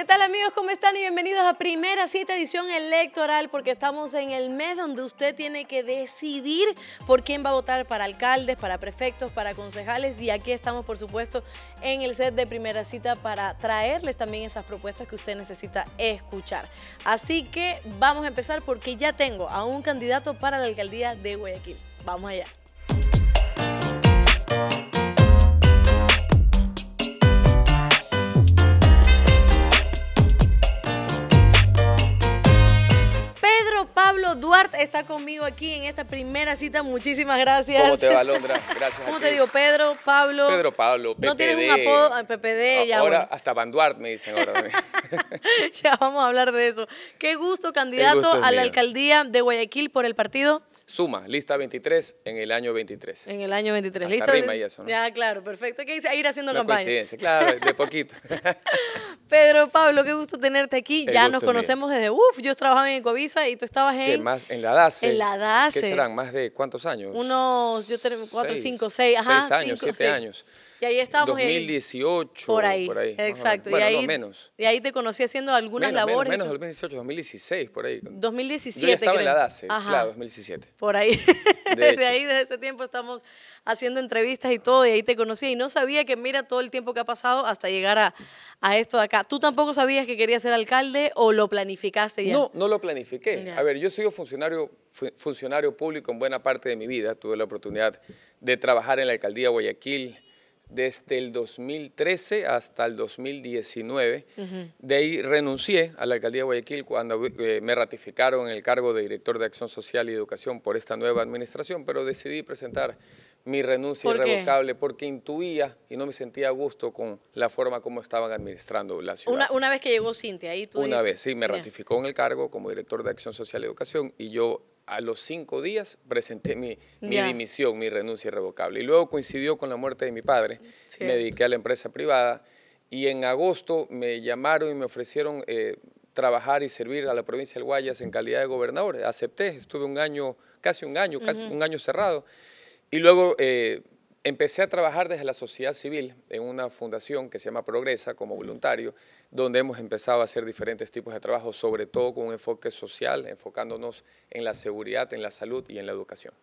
¿Qué tal amigos? ¿Cómo están? Y bienvenidos a Primera Cita Edición Electoral porque estamos en el mes donde usted tiene que decidir por quién va a votar para alcaldes, para prefectos, para concejales y aquí estamos por supuesto en el set de Primera Cita para traerles también esas propuestas que usted necesita escuchar. Así que vamos a empezar porque ya tengo a un candidato para la alcaldía de Guayaquil. Vamos allá. Pablo Duarte está conmigo aquí en esta primera cita. Muchísimas gracias. ¿Cómo te va, Londra? Gracias. ¿Cómo te digo? Pedro, Pablo. Pedro, Pablo, No tienes un apodo en ah, PPD. Ya, ahora hasta hasta Duarte me dicen ahora. ya vamos a hablar de eso. Qué gusto, candidato a la alcaldía de Guayaquil por el partido. Suma, lista 23 en el año 23. En el año 23, lista. Rima y eso, ¿no? Ya, claro, perfecto. Hay que ir haciendo Una campaña. Coincidencia, claro, de poquito. Pedro, Pablo, qué gusto tenerte aquí. ya nos conocemos desde, uff, yo trabajaba en Ecovisa y tú estabas en... ¿Qué más? En la DACE. En la DACE. ¿Qué serán? ¿Más de cuántos años? Unos, yo tengo cuatro, cinco, seis, ajá. Seis años, siete años. Y ahí estábamos. En 2018, por ahí. exacto. y ahí, Y ahí te conocí haciendo algunas labores. Menos, menos 2018, 2016, por ahí. 2017. Yo estaba en la DACE, claro, 2017. Por ahí. desde ahí, desde ese tiempo, estamos haciendo entrevistas y todo, y ahí te conocí. Y no sabía que mira todo el tiempo que ha pasado hasta llegar a, esto de acá. ¿Tú tampoco sabías que querías ser alcalde o lo planificaste ya? No, no lo planifiqué. A ver, yo he sido funcionario, funcionario público en buena parte de mi vida. Tuve la oportunidad de trabajar en la alcaldía de Guayaquil desde el 2013 hasta el 2019. De ahí renuncié a la alcaldía de Guayaquil cuando eh, me ratificaron el cargo de director de Acción Social y Educación por esta nueva administración, pero decidí presentar mi renuncia irrevocable porque intuía y no me sentía a gusto con la forma como estaban administrando la ciudad. Una, vez que llegó Cintia, ahí tú Una vez, sí, me ratificó en el cargo como director de Acción Social y Educación y yo a los cinco días presenté mi, dimisión, mi renuncia irrevocable. Y luego coincidió con la muerte de mi padre, me dediqué a la empresa privada y en agosto me llamaron y me ofrecieron eh, trabajar y servir a la provincia del Guayas en calidad de gobernador. Acepté, estuve un año, casi un año, casi un año cerrado. Y luego eh, Empecé a trabajar desde la sociedad civil en una fundación que se llama Progresa como voluntario, donde hemos empezado a hacer diferentes tipos de trabajo, sobre todo con un enfoque social, enfocándonos en la seguridad, en la salud y en la educación.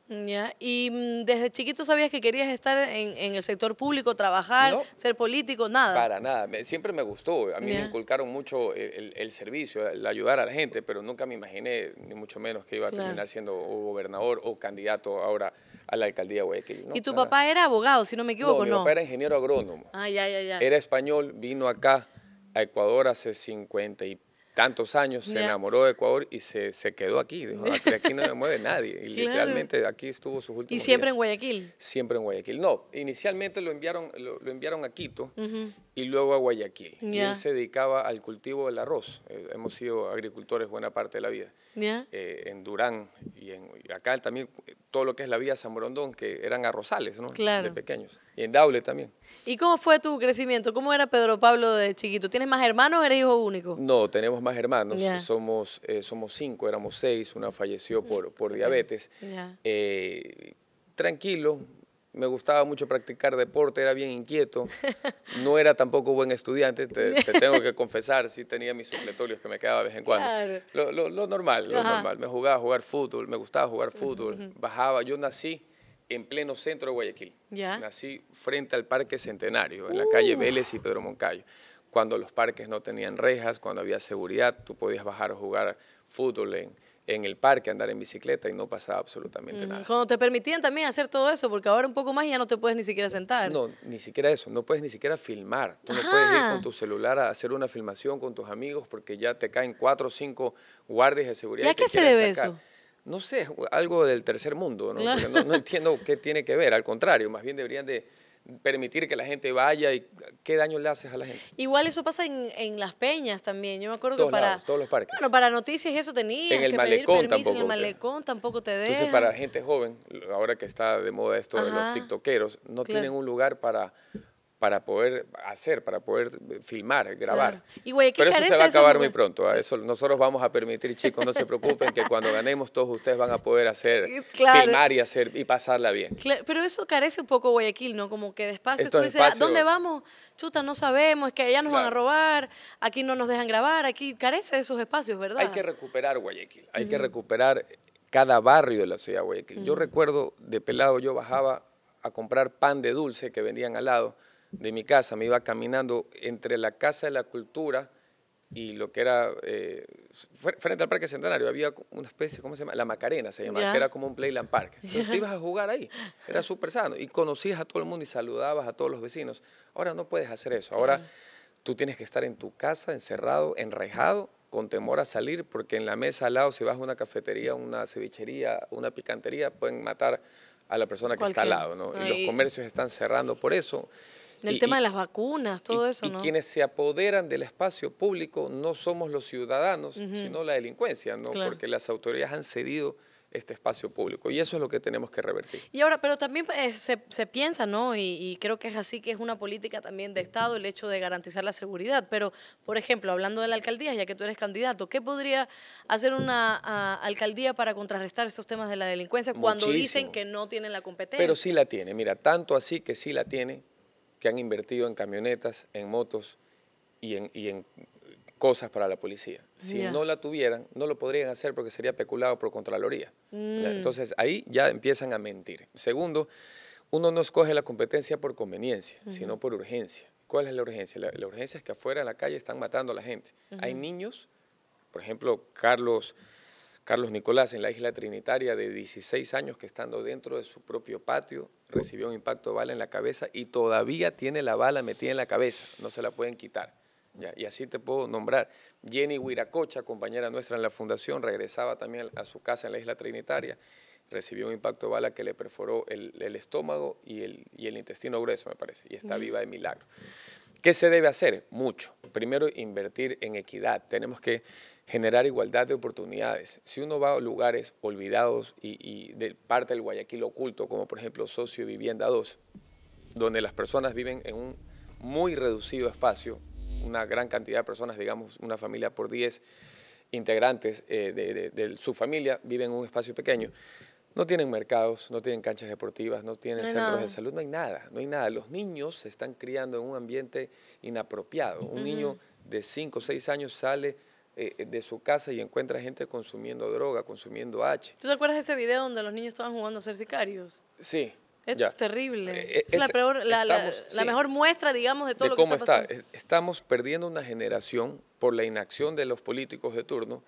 y mm, desde chiquito sabías que querías estar en, el sector público, trabajar, ser político, nada. Para nada, siempre me gustó, a mí me inculcaron mucho el, servicio, el ayudar a la gente, pero nunca me imaginé, ni mucho menos, que iba a terminar siendo gobernador o candidato ahora a la alcaldía de Guayaquil. No, ¿Y tu papá era abogado, si no me equivoco? No, mi papá era ingeniero agrónomo. Ah, ya, ya, ya. Era español, vino acá a Ecuador hace 50 y tantos años, se enamoró de Ecuador y se, se quedó aquí. Dijo, aquí no me mueve nadie. Y literalmente aquí estuvo sus últimos ¿Y siempre en Guayaquil? Siempre en Guayaquil. No, inicialmente lo enviaron, lo, enviaron a Quito y luego a Guayaquil. Y él se dedicaba al cultivo del arroz. Eh, hemos sido agricultores buena parte de la vida. Eh, en Durán y, en, acá también eh, todo lo que es la vía San Morondón, que eran arrozales, ¿no? Claro. De pequeños. Y en Daule también. ¿Y cómo fue tu crecimiento? ¿Cómo era Pedro Pablo de chiquito? ¿Tienes más hermanos o eres hijo único? No, tenemos más hermanos. Somos, somos cinco, éramos seis, una falleció por diabetes. tranquilo, me gustaba mucho practicar deporte, era bien inquieto, no era tampoco buen estudiante, te, tengo que confesar, sí tenía mis supletorios que me quedaba de vez en cuando. Lo, normal, lo normal. Me jugaba a jugar fútbol, me gustaba jugar fútbol, bajaba, yo nací en pleno centro de Guayaquil. Nací frente al Parque Centenario, en la calle Vélez y Pedro Moncayo. Cuando los parques no tenían rejas, cuando había seguridad, tú podías bajar a jugar fútbol en en el parque, andar en bicicleta y no pasaba absolutamente nada. Cuando te permitían también hacer todo eso, porque ahora un poco más ya no te puedes ni siquiera sentar. No, ni siquiera eso, no puedes ni siquiera filmar. Tú no puedes ir con tu celular a hacer una filmación con tus amigos porque ya te caen cuatro o cinco guardias de seguridad. ¿Y a qué se debe eso? No sé, algo del tercer mundo, No, entiendo qué tiene que ver, al contrario, más bien deberían de permitir que la gente vaya y qué daño le haces a la gente. Igual eso pasa en, en las peñas también. Yo me acuerdo que para todos los parques. Bueno, para noticias eso tenía en el que malecón pedir permiso, tampoco, en el malecón tampoco te dejan. Entonces para la gente joven, ahora que está de moda esto de los tiktokeros, no tienen un lugar para para poder hacer, para poder eh, filmar, grabar. Y Pero eso se va a acabar muy pronto. A ¿ah? eso nosotros vamos a permitir, chicos, no se preocupen, que cuando ganemos todos ustedes van a poder hacer, filmar y hacer y pasarla bien. Pero eso carece un poco Guayaquil, ¿no? Como que despacio tú dices, ah, ¿dónde vamos? Chuta, no sabemos, es que allá nos van a robar, aquí no nos dejan grabar, aquí carece de esos espacios, ¿verdad? Hay que recuperar Guayaquil, hay que recuperar cada barrio de la ciudad de Guayaquil. Yo recuerdo de pelado, yo bajaba a comprar pan de dulce que vendían al lado de mi casa, me iba caminando entre la Casa de la Cultura y lo que era, eh, frente al Parque Centenario, había una especie, ¿cómo se llama? La Macarena se llamaba, que era como un Playland Park. Entonces ibas a jugar ahí, era súper sano. Y conocías a todo el mundo y saludabas a todos los vecinos. Ahora no puedes hacer eso. Ahora tú tienes que estar en tu casa, encerrado, enrejado, con temor a salir, porque en la mesa al lado, si vas a una cafetería, una cevichería, una picantería, pueden matar a la persona que está al lado, ¿no? Y los comercios están cerrando por eso. El tema de las vacunas, todo eso, ¿no? Y quienes se apoderan del espacio público no somos los ciudadanos, sino la delincuencia, ¿no? Porque las autoridades han cedido este espacio público. Y eso es lo que tenemos que revertir. Y ahora, pero también eh, se, piensa, ¿no? Y, creo que es así que es una política también de Estado el hecho de garantizar la seguridad. Pero, por ejemplo, hablando de la alcaldía, ya que tú eres candidato, ¿qué podría hacer una alcaldía para contrarrestar estos temas de la delincuencia cuando dicen que no tienen la competencia? Pero sí la tiene, mira, tanto así que sí la tiene han invertido en camionetas, en motos y en, cosas para la policía. Si no la tuvieran, no lo podrían hacer porque sería peculado por Contraloría. Mm. Entonces ahí ya empiezan a mentir. Segundo, uno no escoge la competencia por conveniencia, sino por urgencia. ¿Cuál es la urgencia? La, urgencia es que afuera en la calle están matando a la gente. Hay niños, por ejemplo, Carlos... Carlos Nicolás en la isla Trinitaria de 16 años que estando dentro de su propio patio recibió un impacto de bala en la cabeza y todavía tiene la bala metida en la cabeza, no se la pueden quitar. y así te puedo nombrar. Jenny Huiracocha, compañera nuestra en la fundación, regresaba también a su casa en la isla Trinitaria, recibió un impacto de bala que le perforó el, estómago y el, intestino grueso, me parece, y está viva de milagro. ¿Qué se debe hacer? Mucho. Primero, invertir en equidad. Tenemos que generar igualdad de oportunidades. Si uno va a lugares olvidados y, de parte del Guayaquil oculto, como por ejemplo Socio Vivienda 2, donde las personas viven en un muy reducido espacio, una gran cantidad de personas, digamos una familia por 10 integrantes eh, de, de su familia, viven en un espacio pequeño. No tienen mercados, no tienen canchas deportivas, no tienen centros de salud, no hay nada, no hay nada. Los niños se están criando en un ambiente inapropiado. Un niño de 5 o 6 años sale eh, eh, de su casa y encuentra gente consumiendo droga, consumiendo H. ¿Tú te acuerdas de ese video donde los niños estaban jugando a ser sicarios? Sí. Esto es terrible. Eh, es, la, mejor muestra, digamos, de todo lo que cómo está pasando. Estamos perdiendo una generación por la inacción de los políticos de turno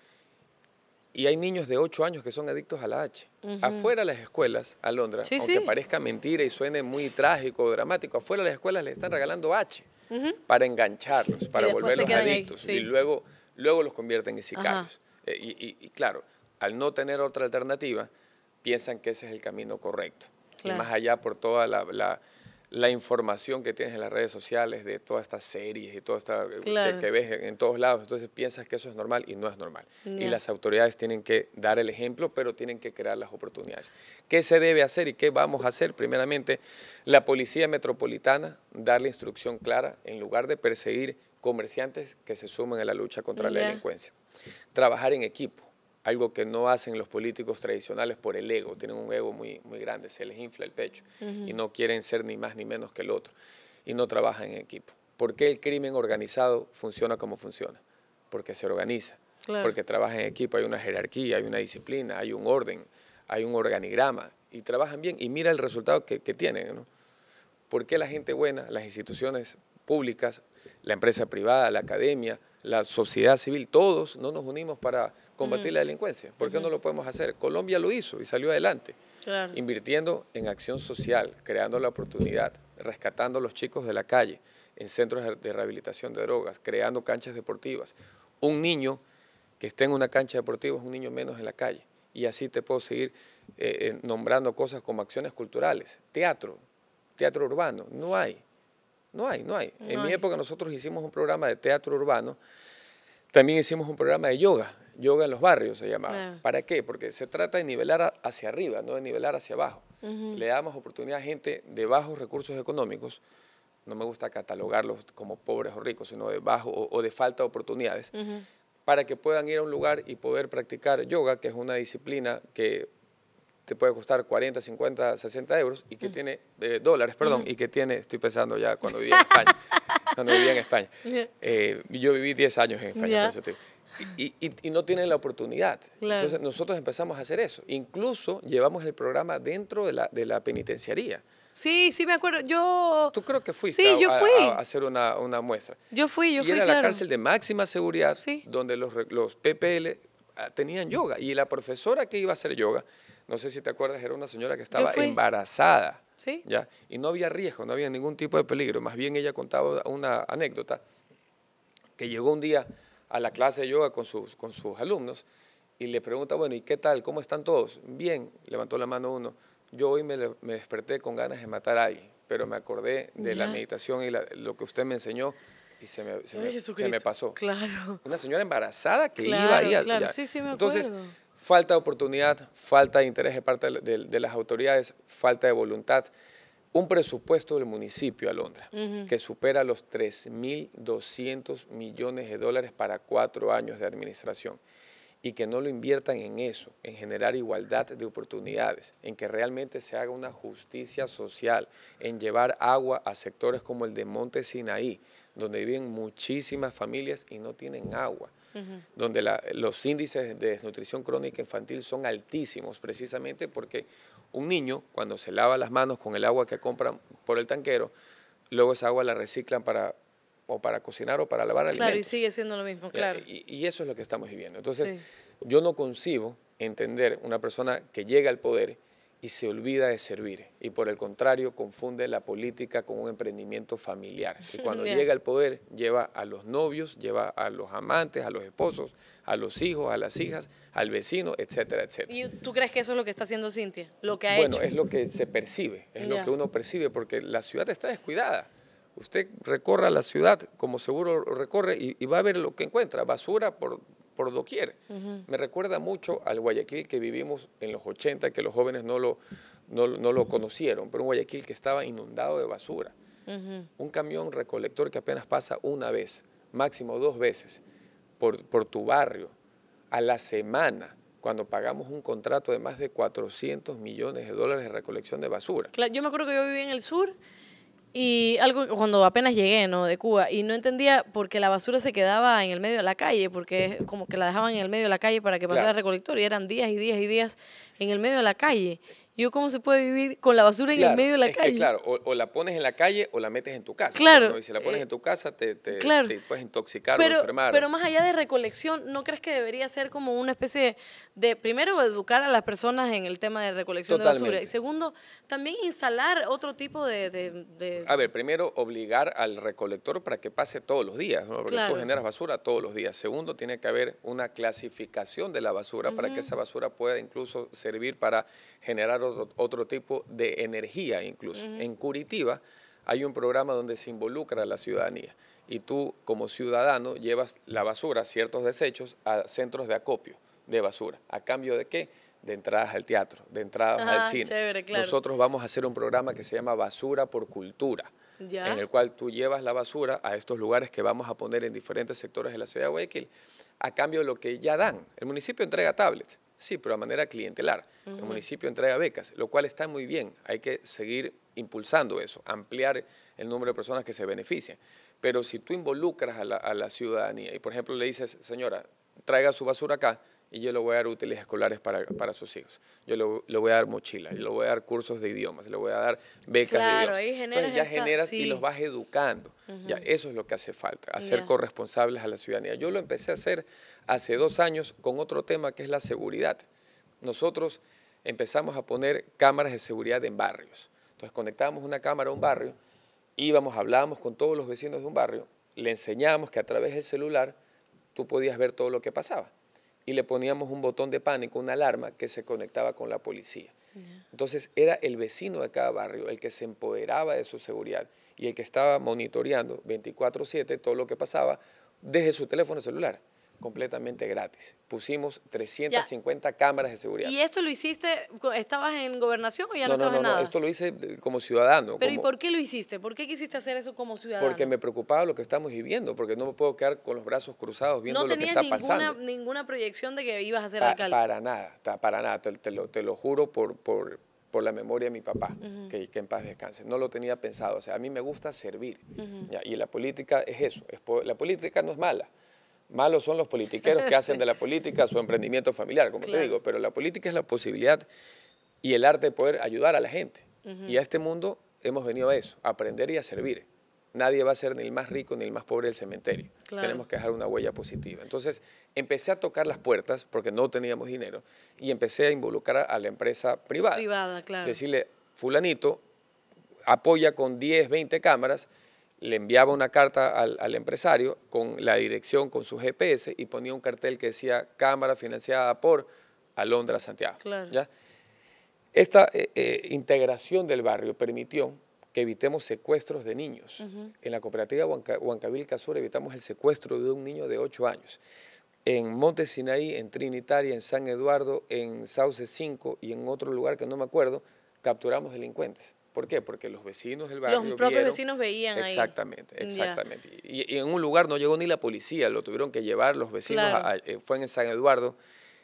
y hay niños de 8 años que son adictos a la H. Afuera de las escuelas, a Londres, aunque parezca mentira y suene muy trágico o dramático, afuera de las escuelas les están regalando H para engancharlos, para volverlos adictos. Y luego, luego los convierten en sicarios. Eh, y, claro, al no tener otra alternativa, piensan que ese es el camino correcto. Y más allá por toda la la información que tienes en las redes sociales de todas estas series y todo esta eh, que, ves en todos lados. Entonces piensas que eso es normal y no es normal. Y las autoridades tienen que dar el ejemplo, pero tienen que crear las oportunidades. ¿Qué se debe hacer y qué vamos a hacer? Primeramente, la policía metropolitana darle instrucción clara en lugar de perseguir comerciantes que se sumen a la lucha contra la delincuencia. Trabajar en equipo algo que no hacen los políticos tradicionales por el ego, tienen un ego muy, muy grande, se les infla el pecho y no quieren ser ni más ni menos que el otro y no trabajan en equipo. ¿Por qué el crimen organizado funciona como funciona? Porque se organiza, porque trabaja en equipo, hay una jerarquía, hay una disciplina, hay un orden, hay un organigrama y trabajan bien y mira el resultado que, tienen. ¿no? ¿Por qué la gente buena, las instituciones públicas, la empresa privada, la academia, la sociedad civil, todos no nos unimos para combatir la delincuencia. ¿Por qué no lo podemos hacer? Colombia lo hizo y salió adelante, invirtiendo en acción social, creando la oportunidad, rescatando a los chicos de la calle, en centros de rehabilitación de drogas, creando canchas deportivas. Un niño que esté en una cancha deportiva es un niño menos en la calle. Y así te puedo seguir eh, eh, nombrando cosas como acciones culturales, teatro, teatro urbano. No hay, no hay, no hay. en mi época nosotros hicimos un programa de teatro urbano, también hicimos un programa de yoga yoga en los barrios se llamaba. ¿Para qué? Porque se trata de nivelar hacia arriba, no de nivelar hacia abajo. Le damos oportunidad a gente de bajos recursos económicos, no me gusta catalogarlos como pobres o ricos, sino de bajo o, de falta de oportunidades, para que puedan ir a un lugar y poder practicar yoga, que es una disciplina que te puede costar 40, 50, 60 euros y que mm. tiene eh, dólares, perdón, y que tiene, estoy pensando ya cuando vivía en España, cuando vivía en España. Eh, yo viví 10 años en España, yeah. Y, no tienen la oportunidad. Entonces nosotros empezamos a hacer eso. Incluso llevamos el programa dentro de la, penitenciaría. Sí, sí me acuerdo. Yo... Tú creo que fuiste yo fui. a, hacer una, muestra. Yo fui, yo y era la cárcel de máxima seguridad, donde los, los PPL ah, tenían yoga. Y la profesora que iba a hacer yoga, no sé si te acuerdas, era una señora que estaba embarazada. ¿Sí? ¿ya? Y no había riesgo, no había ningún tipo de peligro. Más bien ella contaba una anécdota que llegó un día a la clase de yoga con sus, con sus alumnos y le pregunta, bueno, ¿y qué tal? ¿Cómo están todos? Bien, levantó la mano uno. Yo hoy me, desperté con ganas de matar a alguien, pero me acordé de la meditación y lo que usted me enseñó y se me, pasó. Claro. Una señora embarazada que iba a Entonces, falta de oportunidad, falta de interés de parte de las autoridades, falta de voluntad un presupuesto del municipio de Alondra que supera los 3.200 millones de dólares para cuatro años de administración y que no lo inviertan en eso, en generar igualdad de oportunidades, en que realmente se haga una justicia social, en llevar agua a sectores como el de Monte Sinaí, donde viven muchísimas familias y no tienen agua, donde los índices de desnutrición crónica infantil son altísimos, precisamente porque un niño, cuando se lava las manos con el agua que compran por el tanquero, luego esa agua la reciclan para o para cocinar o para lavar alimentos. Claro, y sigue siendo lo mismo, eh, claro. Y, eso es lo que estamos viviendo. Entonces, yo no concibo entender una persona que llega al poder y se olvida de servir y por el contrario confunde la política con un emprendimiento familiar. que cuando llega al poder lleva a los novios, lleva a los amantes, a los esposos, a los hijos, a las hijas, al vecino, etcétera, etcétera. ¿Y tú crees que eso es lo que está haciendo Cintia? Lo que ha bueno, es lo que se percibe, es lo que uno percibe porque la ciudad está descuidada. Usted recorra la ciudad como seguro recorre y va a ver lo que encuentra, basura por por doquier. Me recuerda mucho al Guayaquil que vivimos en los 80, que los jóvenes no lo, no, lo conocieron, pero un Guayaquil que estaba inundado de basura. Un camión recolector que apenas pasa una vez, máximo dos veces, por, por tu barrio, a la semana cuando pagamos un contrato de más de 400 millones de dólares de recolección de basura. Claro, yo me acuerdo que yo vivía en el sur y algo cuando apenas llegué, ¿no? De Cuba, y no entendía por qué la basura se quedaba en el medio de la calle, porque como que la dejaban en el medio de la calle para que pasara el recolector, y eran días y días y días en el medio de la calle cómo se puede vivir con la basura en el medio de la calle. claro, o, la pones en la calle o la metes en tu casa. Claro. Y si la pones eh, en tu casa te, puedes intoxicar o enfermar. Pero más allá de recolección, ¿no crees que debería ser como una especie de, primero, educar a las personas en el tema de recolección de basura? Y segundo, también instalar otro tipo de, A ver, primero, obligar al recolector para que pase todos los días, Porque tú generas basura todos los días. Segundo, tiene que haber una clasificación de la basura para que esa basura pueda incluso servir para generar otro, tipo de energía incluso. En Curitiba hay un programa donde se involucra a la ciudadanía y tú como ciudadano llevas la basura, ciertos desechos, a centros de acopio de basura. ¿A cambio de qué? De entradas al teatro, de entradas al ah, cine. Nosotros vamos a hacer un programa que se llama Basura por Cultura. en el cual tú llevas la basura a estos lugares que vamos a poner en diferentes sectores de la ciudad de Guayaquil, a cambio de lo que ya dan. El municipio entrega tablets, Sí, pero a manera clientelar. El municipio entrega becas, lo cual está muy bien. Hay que seguir impulsando eso, ampliar el número de personas que se benefician. Pero si tú involucras a la, ciudadanía y, por ejemplo, le dices, señora, traiga su basura acá, y yo le voy a dar útiles escolares para, sus hijos. Yo le, voy a dar mochilas, le voy a dar cursos de idiomas, le voy a dar becas de idiomas. Ahí generas Entonces ya generas y los vas educando. Ya eso es lo que hace falta, hacer corresponsables a la ciudadanía. Yo lo empecé a hacer hace dos años con otro tema que es la seguridad. Nosotros empezamos a poner cámaras de seguridad en barrios. Entonces conectábamos una cámara a un barrio, íbamos, hablábamos con todos los vecinos de un barrio, le enseñábamos que a través del celular tú podías ver todo lo que pasaba y le poníamos un botón de pánico, una alarma que se conectaba con la policía. Entonces era el vecino de cada barrio el que se empoderaba de su seguridad y el que estaba monitoreando 24/7 todo lo que pasaba desde su teléfono celular completamente gratis. Pusimos 350 cámaras de seguridad. ¿Y esto lo hiciste, estabas en gobernación o ya no, sabes. no, nada? No, esto lo hice eh, como ciudadano. ¿Pero y por qué lo hiciste? ¿Por qué quisiste hacer eso como ciudadano? Porque me preocupaba lo que estamos viviendo, porque no me puedo quedar con los brazos cruzados viendo lo que está pasando. No tenías ninguna proyección de que ibas a ser alcalde. Para nada, para nada, te, lo, te lo, juro por, por, la memoria de mi papá, que, en paz descanse. No lo tenía pensado. O sea, a mí me gusta servir. y la política es eso. la política no es mala. Malos son los politiqueros que hacen de la política su emprendimiento familiar, como te digo, pero la política es la posibilidad y el arte de poder ayudar a la gente. Y a este mundo hemos venido a eso, a aprender y a servir. Nadie va a ser ni el más rico ni el más pobre del cementerio. Tenemos que dejar una huella positiva. Entonces, empecé a tocar las puertas porque no teníamos dinero y empecé a involucrar a la empresa privada. Privada, claro. Decirle, fulanito, apoya con 10, 20 cámaras le enviaba una carta al, empresario con la dirección, con su GPS y ponía un cartel que decía Cámara financiada por Alondra Santiago. Esta eh, eh, integración del barrio permitió que evitemos secuestros de niños. En la cooperativa Huancabil evitamos el secuestro de un niño de 8 años. En Monte Sinaí, en Trinitaria, en San Eduardo, en Sauce 5 y en otro lugar que no me acuerdo, capturamos delincuentes. ¿Por qué? Porque los vecinos del barrio. Los propios vecinos veían Exactamente, ahí. exactamente. Y, y, en un lugar no llegó ni la policía, lo tuvieron que llevar los vecinos. Eh, fue en San Eduardo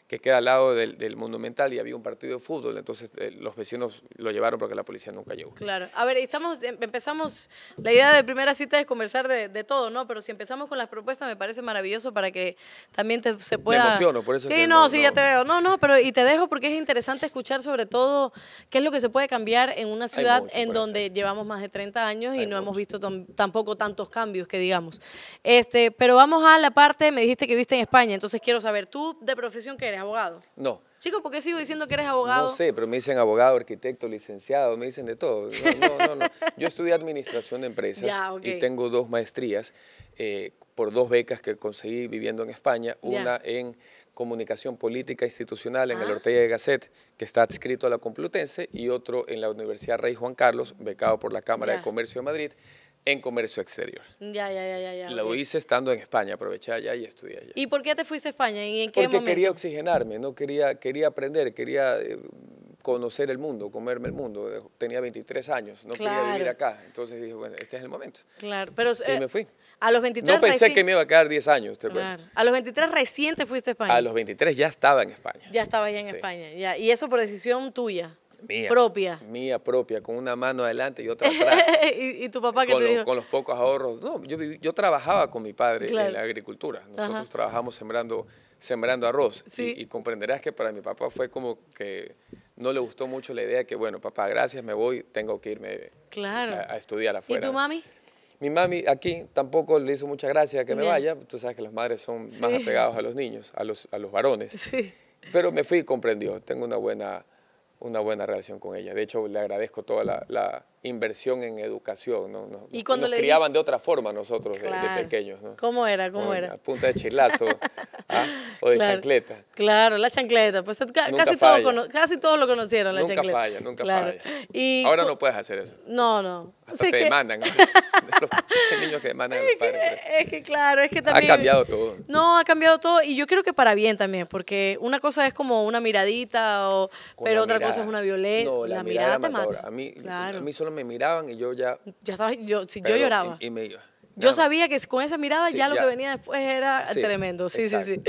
que queda al lado del, Monumental y había un partido de fútbol, entonces eh, los vecinos lo llevaron porque la policía nunca llegó. Claro, a ver, estamos, em, empezamos, la idea de primera cita es conversar de, todo, ¿no? Pero si empezamos con las propuestas me parece maravilloso para que también se pueda... Me emociono, por eso... Sí, no, sí, ya te veo. No, no, pero y te dejo porque es interesante escuchar sobre todo qué es lo que se puede cambiar en una ciudad en donde llevamos más de 30 años y no hemos visto tampoco tantos cambios que digamos. Este, pero vamos a la parte, me dijiste que viste en España, entonces quiero saber, tú de profesión qué eres, ¿Abogado? No. Chicos, ¿por qué sigo diciendo que eres abogado? No sé, pero me dicen abogado, arquitecto, licenciado, me dicen de todo. No, no, no. Yo estudié administración de empresas y tengo dos maestrías eh, por dos becas que conseguí viviendo en España. Una en comunicación política institucional en el ah. Ortega de Gasset, que está adscrito a la Complutense, y otro en la Universidad Rey Juan Carlos, becado por la Cámara de Comercio de Madrid en comercio exterior. Ya, ya, ya, ya. ya. Lo hice estando en España, aproveché allá y estudié allá. ¿Y por qué te fuiste a España? ¿Y en qué Porque quería oxigenarme, no quería, quería aprender, quería eh, conocer el mundo, comerme el mundo. Eh, tenía 23 años, no quería vivir acá. Entonces dije, bueno, este es el momento. Claro, pero... Y eh, me fui. A los 23 No pensé que me iba a quedar 10 años. Te claro. A los 23 recién te fuiste a España. A los 23 ya estaba en España. Ya estaba ya en España. Ya. Y eso por decisión tuya. Mía. Propia. Mía propia, con una mano adelante y otra atrás. ¿Y, tu papá qué con los, Con los pocos ahorros. No, yo, yo trabajaba con mi padre en la agricultura. Nosotros trabajamos sembrando, sembrando arroz. Y, comprenderás que para mi papá fue como que no le gustó mucho la idea de que, bueno, papá, gracias, me voy, tengo que irme a, estudiar afuera. ¿Y tu mami? Mi mami aquí tampoco le hizo mucha gracia que me vaya. Tú sabes que las madres son más apegadas a los niños, a los, a los varones. Sí. Pero me fui y comprendió. Tengo una buena una buena relación con ella. De hecho, le agradezco toda la, la, inversión en educación. ¿no? Nos, ¿Y cuando criaban de otra forma nosotros de, pequeños. ¿no? ¿Cómo era? ¿Cómo era? A punta de chilazo ¿ah? o de chancleta. Claro, la chancleta. Pues casi, todos casi todos lo conocieron, la nunca Falla, nunca falla, y... Ahora no puedes hacer eso. No, no. Hasta te que... demandan. los niños que demandan Es que, claro, es que también... Ha cambiado todo. No, ha cambiado todo y yo creo que para bien también, porque una cosa es como una miradita, o... pero otra cosa es una violencia. la, mirada, te mata. A mí, a mí solo me miraban y yo ya... Ya estaba, yo, si yo lloraba. Y, Yo sabía que con esa mirada ya lo que venía después era tremendo. Sí, sí, sí.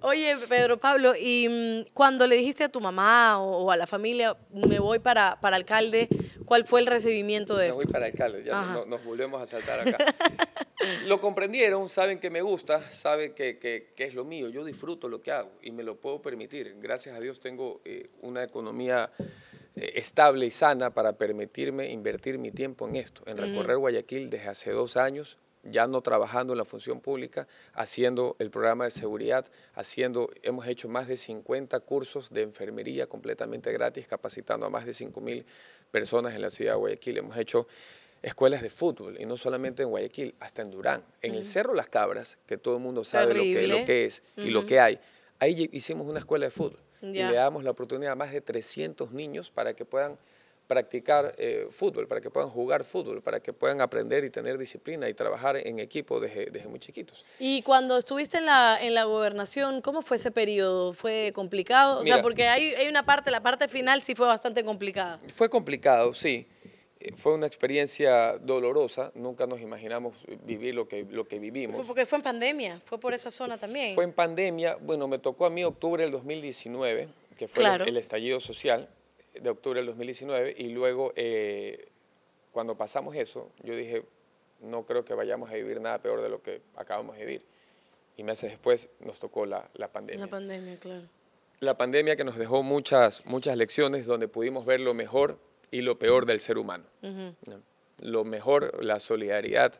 Oye, Pedro Pablo, y mm, cuando le dijiste a tu mamá o, a la familia, me voy para, para alcalde, ¿cuál fue el recibimiento de esto? Me voy para alcalde, ya nos volvemos a saltar acá. lo comprendieron, saben que me gusta, saben que, es lo mío, yo disfruto lo que hago y me lo puedo permitir. Gracias a Dios tengo eh, una economía eh, estable y sana para permitirme invertir mi tiempo en esto, en recorrer Guayaquil desde hace dos años, ya no trabajando en la función pública, haciendo el programa de seguridad, haciendo, hemos hecho más de 50 cursos de enfermería completamente gratis, capacitando a más de 5.000 personas en la ciudad de Guayaquil. Hemos hecho escuelas de fútbol, y no solamente en Guayaquil, hasta en Durán. En el mm. Cerro Las Cabras, que todo el mundo sabe lo que, lo que, es y lo que hay, ahí hicimos una escuela de fútbol y le damos la oportunidad a más de 300 niños para que puedan practicar eh, fútbol, para que puedan jugar fútbol, para que puedan aprender y tener disciplina y trabajar en equipo desde, muy chiquitos. Y cuando estuviste en la, gobernación, ¿cómo fue ese periodo? ¿Fue complicado? o sea, porque hay, hay, una parte, la parte final sí fue bastante complicada. Fue complicado, sí fue una experiencia dolorosa, nunca nos imaginamos vivir lo que, lo que vivimos. Fue porque fue en pandemia, fue por esa zona también. Fue en pandemia, bueno, me tocó a mí octubre del 2019, que fue el, estallido social de octubre del 2019, y luego eh, cuando pasamos eso, yo dije, no creo que vayamos a vivir nada peor de lo que acabamos de vivir. Y meses después nos tocó la, pandemia. La pandemia, claro. La pandemia que nos dejó muchas, muchas lecciones donde pudimos ver lo mejor y lo peor del ser humano. Lo mejor, la solidaridad,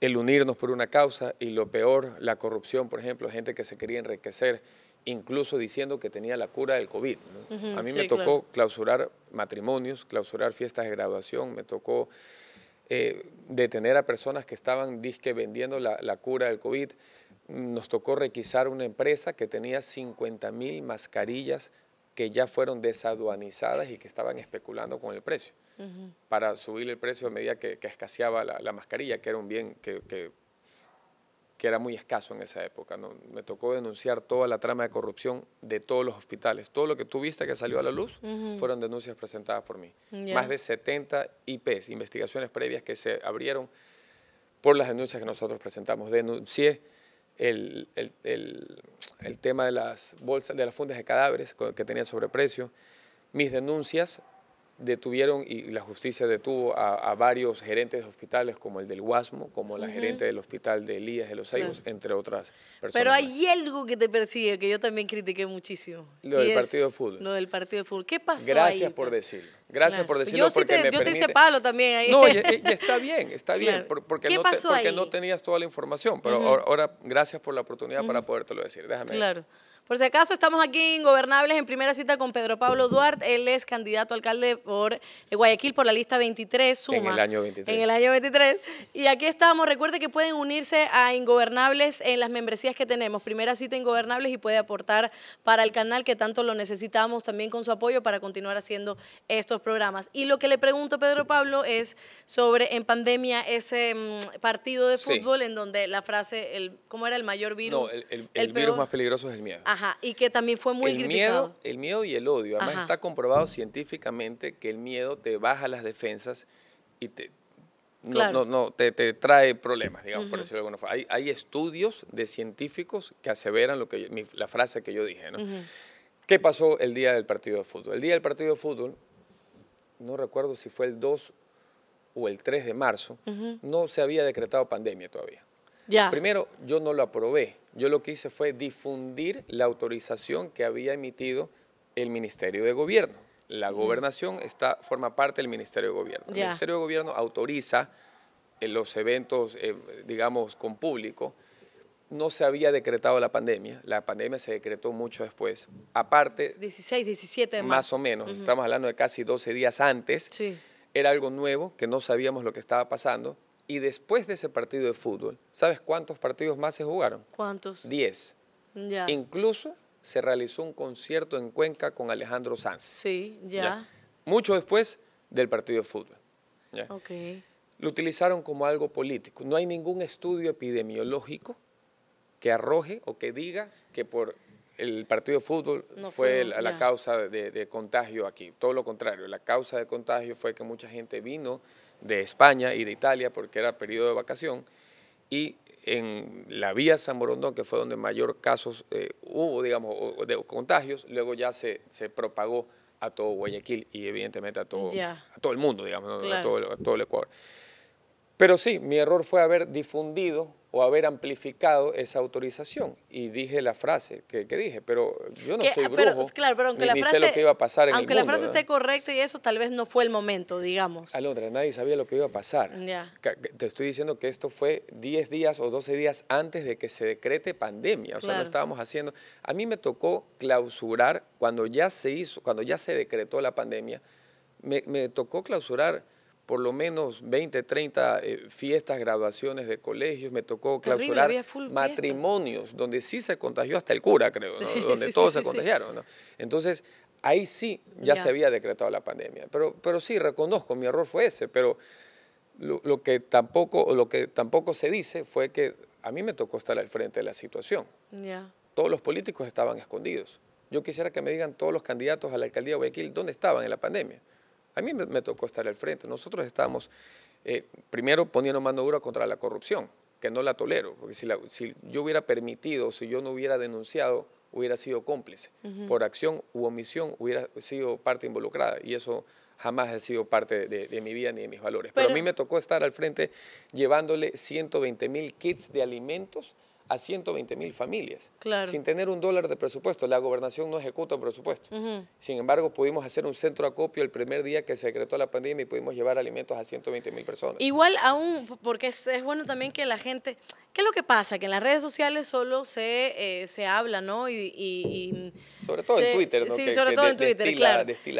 el unirnos por una causa y lo peor, la corrupción, por ejemplo, gente que se quería enriquecer, incluso diciendo que tenía la cura del COVID. A mí me tocó clausurar matrimonios, clausurar fiestas de graduación, me tocó... Eh, detener a personas que estaban disque vendiendo la, la, cura del COVID. Nos tocó requisar una empresa que tenía 50 mil mascarillas que ya fueron desaduanizadas y que estaban especulando con el precio para subir el precio a medida que, escaseaba la, mascarilla, que era un bien que, que, era muy escaso en esa época. ¿no? Me tocó denunciar toda la trama de corrupción de todos los hospitales. Todo lo que tuviste que salió a la luz fueron denuncias presentadas por mí. Más de 70 IPs, investigaciones previas que se abrieron por las denuncias que nosotros presentamos. Denuncié el, el, el, tema de las bolsas, de las fundas de cadáveres que tenía sobreprecio, mis denuncias detuvieron y la justicia detuvo a, varios gerentes de hospitales como el del Guasmo, como la gerente del hospital de Elías de los Ayos, entre otras personas. Pero hay algo que te persigue que yo también critiqué muchísimo. Lo del partido de fútbol. Lo del partido de fútbol. ¿Qué pasó Gracias por decirlo. Gracias por pues decirlo yo te, me hice palo también ahí. No, está bien, está bien, porque, ¿Qué no, porque no tenías toda la información, pero ahora, gracias por la oportunidad para podértelo decir. Déjame. Claro. Por si acaso, estamos aquí en Gobernables en primera cita con Pedro Pablo Duarte. Él es candidato alcalde por eh, Guayaquil por la lista 23, suma. En el año 23. En el año 23. Y aquí estamos. Recuerde que pueden unirse a Ingobernables en las membresías que tenemos. Primera cita Ingobernables y puede aportar para el canal que tanto lo necesitamos también con su apoyo para continuar haciendo estos programas. Y lo que le pregunto, a Pedro Pablo, es sobre en pandemia ese mm, partido de fútbol en donde la frase, el, ¿cómo era? El mayor virus. No, el, virus más peligroso es el miedo y que también fue muy el Miedo, el miedo y el odio. Además, está comprobado científicamente que el miedo te baja las defensas y te, no, no, te, te, trae problemas, digamos, por decirlo de alguna forma. Hay, hay, estudios de científicos que aseveran lo que la frase que yo dije, ¿no? ¿Qué pasó el día del partido de fútbol? El día del partido de fútbol, no recuerdo si fue el 2 o el 3 de marzo, no se había decretado pandemia todavía. Ya. Primero, yo no lo aprobé yo lo que hice fue difundir la autorización que había emitido el Ministerio de Gobierno. La gobernación forma parte del Ministerio de Gobierno. El Ministerio de Gobierno autoriza eh, los eventos, eh, digamos, con público. No se había decretado la pandemia, la pandemia se decretó mucho después. Aparte, 16, 17 Más o menos, estamos hablando de casi 12 días antes. Era algo nuevo, que no sabíamos lo que estaba pasando y después de ese partido de fútbol, ¿sabes cuántos partidos más se jugaron? ¿Cuántos? Diez. Incluso se realizó un concierto en Cuenca con Alejandro Sanz. Sí, ya. Mucho después del partido de fútbol. ¿ya? Lo utilizaron como algo político. No hay ningún estudio epidemiológico que arroje o que diga que por el partido de fútbol fue, la, causa de, contagio aquí. Todo lo contrario, la causa de contagio fue que mucha gente vino de España y de Italia, porque era periodo de vacación, y en la vía San Borondón, que fue donde mayor casos eh, hubo, digamos, de contagios, luego ya se, se, propagó a todo Guayaquil y evidentemente a todo, todo el mundo, digamos, todo, a todo el Ecuador. Pero sí, mi error fue haber difundido o haber amplificado esa autorización. Y dije la frase que, dije, pero yo no soy brujo, pero, claro, pero aunque la frase, lo que iba a pasar en Aunque el mundo, la frase esté correcta y eso, tal vez no fue el momento, digamos. Alondra, nadie sabía lo que iba a pasar. Te estoy diciendo que esto fue 10 días o 12 días antes de que se decrete pandemia. O sea, no estábamos haciendo... A mí me tocó clausurar, cuando ya se hizo, cuando ya se decretó la pandemia, me tocó clausurar por lo menos 20, 30 eh, fiestas, graduaciones de colegios, me tocó clausurar matrimonios, donde sí se contagió hasta el cura, creo, donde todos se contagiaron. Entonces, ahí sí ya, se había decretado la pandemia. Pero, pero sí, reconozco, mi error fue ese, pero lo, que tampoco, lo que tampoco se dice fue que a mí me tocó estar al frente de la situación. Todos los políticos estaban escondidos. Yo quisiera que me digan todos los candidatos a la alcaldía de Guayaquil dónde estaban en la pandemia. A mí me, tocó estar al frente. Nosotros estamos, eh, primero, poniendo mano dura contra la corrupción, que no la tolero, porque si, yo hubiera permitido, si yo no hubiera denunciado, hubiera sido cómplice. Por acción u omisión hubiera sido parte involucrada y eso jamás ha sido parte de, mi vida ni de mis valores. Pero, Pero, a mí me tocó estar al frente llevándole 120 mil kits de alimentos a 120 mil familias, sin tener un dólar de presupuesto. La gobernación no ejecuta un presupuesto. Sin embargo, pudimos hacer un centro acopio el primer día que se decretó la pandemia y pudimos llevar alimentos a 120 mil personas. Igual aún, porque es, bueno también que la gente... ¿Qué es lo que pasa? Que en las redes sociales solo se, eh, se habla, ¿no? Y, sobre todo en Twitter, ¿no? Sí, que, sobre todo en Twitter,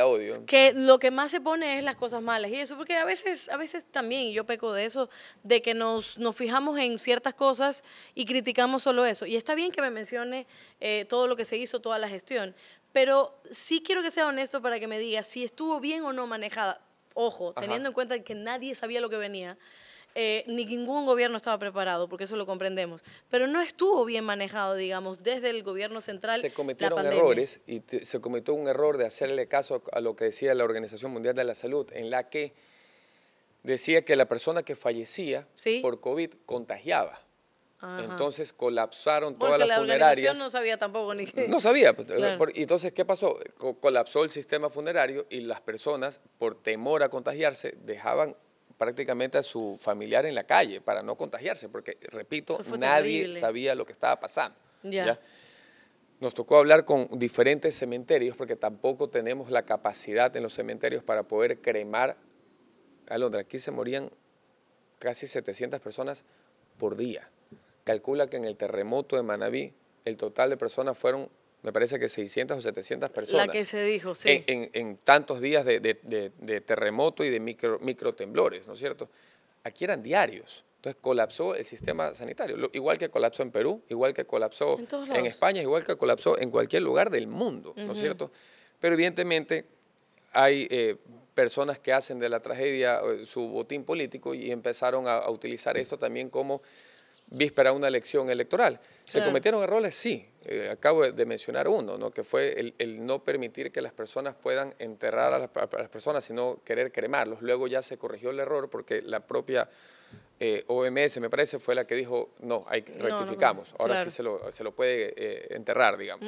odio. Que lo que más se pone es las cosas malas y eso, porque a veces, a veces también, yo peco de eso, de que nos, nos fijamos en ciertas cosas y criticamos Digamos solo eso. Y está bien que me mencione eh, todo lo que se hizo, toda la gestión, pero sí quiero que sea honesto para que me diga si estuvo bien o no manejada. Ojo, teniendo en cuenta que nadie sabía lo que venía, eh, ni ningún gobierno estaba preparado, porque eso lo comprendemos, pero no estuvo bien manejado, digamos, desde el gobierno central. Se cometieron errores y se cometió un error de hacerle caso a lo que decía la Organización Mundial de la Salud, en la que decía que la persona que fallecía por COVID contagiaba. Entonces colapsaron todas las la funerarias. no sabía tampoco ni No sabía. Pues, eh, entonces, ¿qué pasó? colapsó el sistema funerario y las personas, por temor a contagiarse, dejaban prácticamente a su familiar en la calle para no contagiarse, porque, repito, nadie sabía lo que estaba pasando. Nos tocó hablar con diferentes cementerios, porque tampoco tenemos la capacidad en los cementerios para poder cremar. a Londres aquí se morían casi 700 personas por día calcula que en el terremoto de Manabí el total de personas fueron, me parece que 600 o 700 personas. La que se dijo, sí. En, tantos días de, terremoto y de micro, temblores, ¿no es cierto? Aquí eran diarios. Entonces colapsó el sistema sanitario, igual que colapsó en Perú, igual que colapsó en, España, igual que colapsó en cualquier lugar del mundo, ¿no es cierto? Pero evidentemente hay eh, personas que hacen de la tragedia eh, su botín político y empezaron a utilizar esto también como víspera a una elección electoral. ¿Se cometieron errores? Sí. Eh, acabo de mencionar uno, ¿no? que fue el, no permitir que las personas puedan enterrar a las, personas, sino querer cremarlos. Luego ya se corrigió el error porque la propia eh, OMS, me parece, fue la que dijo, no, hay, rectificamos. Ahora sí se lo, puede eh, enterrar, digamos.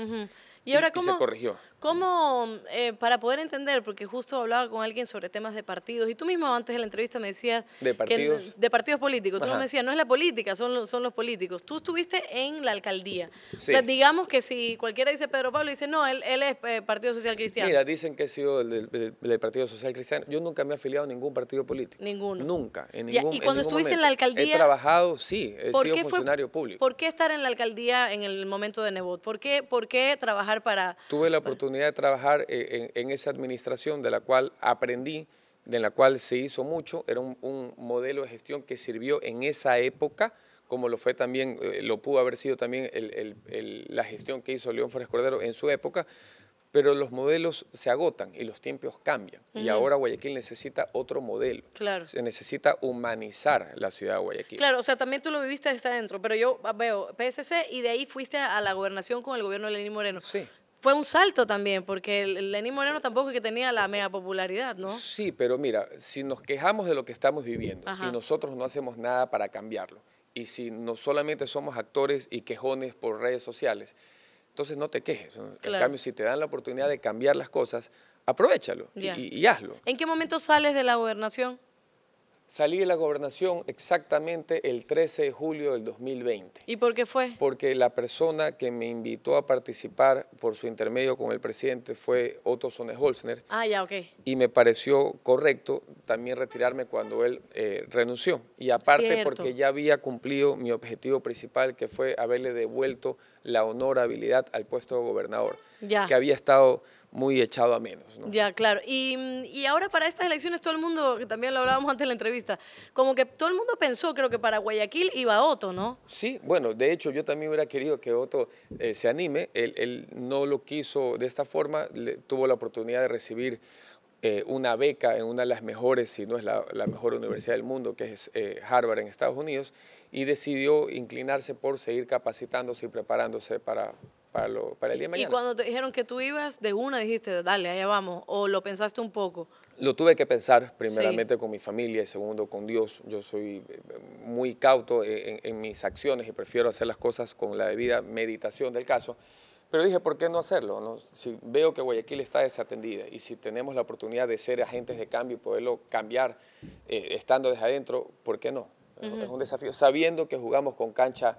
Y, ahora, ¿cómo, corrigió. ¿cómo eh, para poder entender, porque justo hablaba con alguien sobre temas de partidos, y tú mismo antes de la entrevista me decías... ¿De partidos? políticos. Tú me decías, no es la política, son los, son los políticos. Tú estuviste en la alcaldía. O sea, digamos que si cualquiera dice Pedro Pablo, dice, no, él, es eh, Partido Social Cristiano. Mira, dicen que he sido del, Partido Social Cristiano. Yo nunca me he afiliado a ningún partido político. Ninguno. Nunca, en ningún, Y cuando estuviste en la alcaldía... He trabajado, sí, he sido funcionario público. ¿Por qué estar en la alcaldía en el momento de Nebot? ¿Por por qué trabajar para... Tuve la oportunidad de trabajar eh, en, esa administración de la cual aprendí, de la cual se hizo mucho, era un, modelo de gestión que sirvió en esa época, como lo fue también, eh, lo pudo haber sido también la gestión que hizo León Flores Cordero en su época, pero los modelos se agotan y los tiempos cambian. Y ahora Guayaquil necesita otro modelo. Claro. Se necesita humanizar la ciudad de Guayaquil. Claro, o sea, también tú lo viviste desde adentro, pero yo veo PSC y de ahí fuiste a la gobernación con el gobierno de Lenín Moreno. Sí. Fue un salto también, porque Lenín Moreno tampoco es que tenía la mega popularidad, ¿no? Sí, pero mira, si nos quejamos de lo que estamos viviendo y nosotros no hacemos nada para cambiarlo, y si no solamente somos actores y quejones por redes sociales, entonces no te quejes. En cambio, si te dan la oportunidad de cambiar las cosas, aprovechalo y, hazlo. ¿En qué momento sales de la gobernación? Salí de la gobernación exactamente el 13 de julio del 2020. ¿Y por qué fue? Porque la persona que me invitó a participar por su intermedio con el presidente fue Otto sone Ah, ya, ok. Y me pareció correcto también retirarme cuando él eh, renunció. Y aparte porque ya había cumplido mi objetivo principal, que fue haberle devuelto la honorabilidad al puesto de gobernador. Ya. Que había estado muy echado a menos. Ya, claro. Y, ahora para estas elecciones todo el mundo, que también lo hablábamos antes en la entrevista, como que todo el mundo pensó, creo que para Guayaquil iba Otto, ¿no? Sí, bueno, de hecho yo también hubiera querido que Otto eh, se anime, él, no lo quiso de esta forma, tuvo la oportunidad de recibir eh, una beca en una de las mejores, si no es la, mejor universidad del mundo, que es eh, Harvard en Estados Unidos, y decidió inclinarse por seguir capacitándose y preparándose para, para, el día mañana. ¿Y cuando te dijeron que tú ibas, de una dijiste, dale, allá vamos, o lo pensaste un poco? Lo tuve que pensar, primeramente con mi familia y segundo con Dios. Yo soy eh, muy cauto eh, en, mis acciones y prefiero hacer las cosas con la debida meditación del caso. Pero dije, ¿por qué no hacerlo? Si veo que Guayaquil está desatendida y si tenemos la oportunidad de ser agentes de cambio y poderlo cambiar eh, estando desde adentro, ¿por qué no? Es un desafío, sabiendo que jugamos con cancha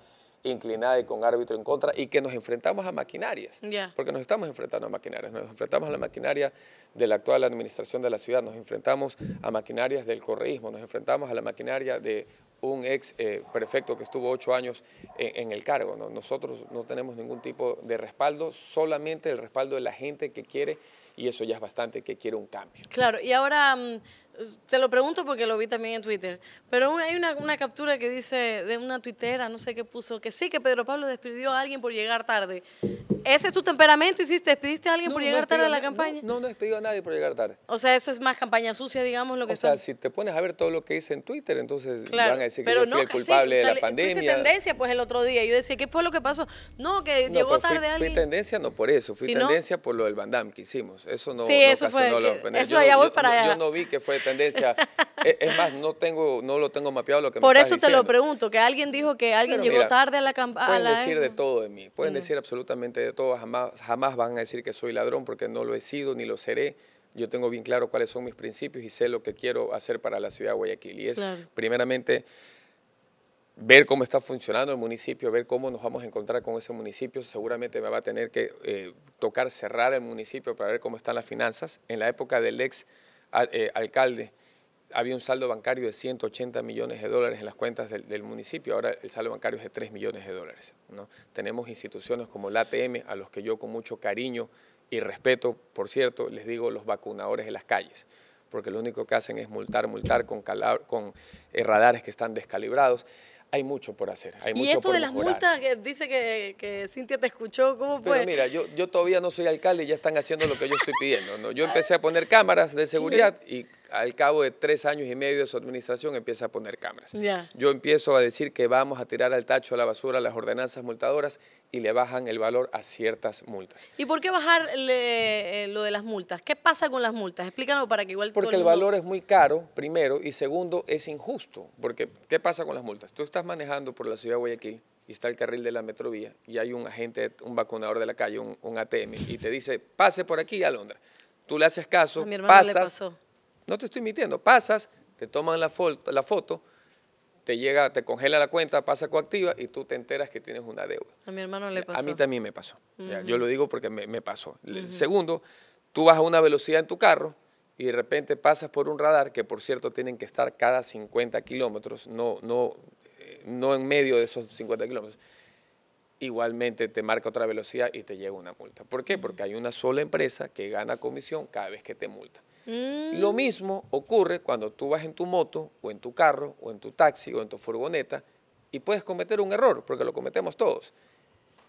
inclinada y con árbitro en contra y que nos enfrentamos a maquinarias, porque nos estamos enfrentando a maquinarias, nos enfrentamos a la maquinaria de la actual administración de la ciudad, nos enfrentamos a maquinarias del correísmo, nos enfrentamos a la maquinaria de un ex eh, prefecto que estuvo ocho años en, el cargo. Nosotros no tenemos ningún tipo de respaldo, solamente el respaldo de la gente que quiere, y eso ya es bastante, que quiere un cambio. Claro, y ahora... Mm, te lo pregunto porque lo vi también en Twitter, pero hay una, una, captura que dice de una tuitera, no sé qué puso, que sí que Pedro Pablo despidió a alguien por llegar tarde. ¿Ese es tu temperamento? ¿Hiciste? despidiste a alguien por llegar tarde a la campaña? No, no, he a nadie por llegar tarde. O sea, eso es más campaña sucia, digamos, lo que O sea, si te pones a ver todo lo que hice en Twitter, entonces van a decir que yo fui el culpable de la pandemia. tendencia, pues, el otro día. Yo decía, ¿qué fue lo que pasó? No, que llegó pues, tarde alguien. Fui tendencia, no por eso. Fui tendencia por lo del bandam que hicimos. Eso no, sí, eso fue, Eso yo, voy para allá. Yo no vi que fue tendencia. es, más, no tengo, no lo tengo mapeado lo que me estás Por eso te lo pregunto, que alguien dijo que alguien llegó tarde a la campaña. Pueden decir de todo de mí. Pueden decir absolutamente de todos jamás, jamás van a decir que soy ladrón porque no lo he sido ni lo seré. Yo tengo bien claro cuáles son mis principios y sé lo que quiero hacer para la ciudad de Guayaquil. Y es, primeramente, ver cómo está funcionando el municipio, ver cómo nos vamos a encontrar con ese municipio. Seguramente me va a tener que eh, tocar cerrar el municipio para ver cómo están las finanzas. En la época del ex eh, alcalde había un saldo bancario de 180 millones de dólares en las cuentas del, municipio, ahora el saldo bancario es de 3 millones de dólares. ¿no? Tenemos instituciones como el ATM, a los que yo con mucho cariño y respeto, por cierto, les digo los vacunadores en las calles, porque lo único que hacen es multar, multar con, con eh, radares que están descalibrados hay mucho por hacer. Hay y esto de las multas que dice que, Cintia te escuchó, ¿cómo fue? Pero mira, yo, yo todavía no soy alcalde y ya están haciendo lo que yo estoy pidiendo. Yo empecé a poner cámaras de seguridad y al cabo de tres años y medio de su administración empieza a poner cámaras. Yo empiezo a decir que vamos a tirar al tacho a la basura las ordenanzas multadoras y le bajan el valor a ciertas multas. ¿Y por qué bajar eh, lo de las multas? ¿Qué pasa con las multas? Explícanos para que igual... Porque el, el valor es muy caro, primero, y segundo, es injusto. Porque, ¿qué pasa con las multas? Tú estás manejando por la ciudad de Guayaquil y está el carril de la metrovía y hay un agente, un vacunador de la calle, un, ATM, y te dice, pase por aquí, a Londres. Tú le haces caso, a mi pasas, le pasó. No te estoy mintiendo. Pasas, te toman la, foto, te llega, te congela la cuenta, pasa coactiva y tú te enteras que tienes una deuda. A mi hermano le pasó. A mí también me pasó. Yo lo digo porque me, pasó. Segundo, tú vas a una velocidad en tu carro y de repente pasas por un radar, que por cierto tienen que estar cada 50 kilómetros, no, no, eh, no en medio de esos 50 kilómetros igualmente te marca otra velocidad y te llega una multa. ¿Por qué? Porque hay una sola empresa que gana comisión cada vez que te multa. Mm. Lo mismo ocurre cuando tú vas en tu moto o en tu carro o en tu taxi o en tu furgoneta y puedes cometer un error, porque lo cometemos todos.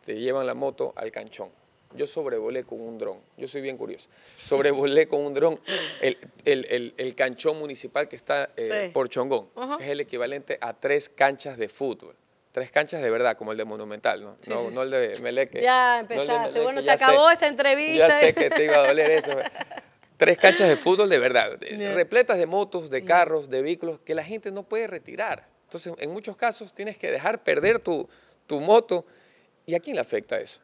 Te llevan la moto al canchón. Yo sobrevolé con un dron, yo soy bien curioso. Sobrevolé con un dron el, canchón municipal que está eh, por Chongón. Es el equivalente a tres canchas de fútbol tres canchas de verdad, como el de Monumental, ¿no? no, el de Meleque. Ya empezaste. bueno, se acabó esta entrevista. Ya sé que te iba a doler eso. tres canchas de fútbol de verdad, repletas de motos, de mm. carros, de vehículos que la gente no puede retirar. Entonces, en muchos casos tienes que dejar perder tu, tu moto. ¿Y a quién le afecta eso?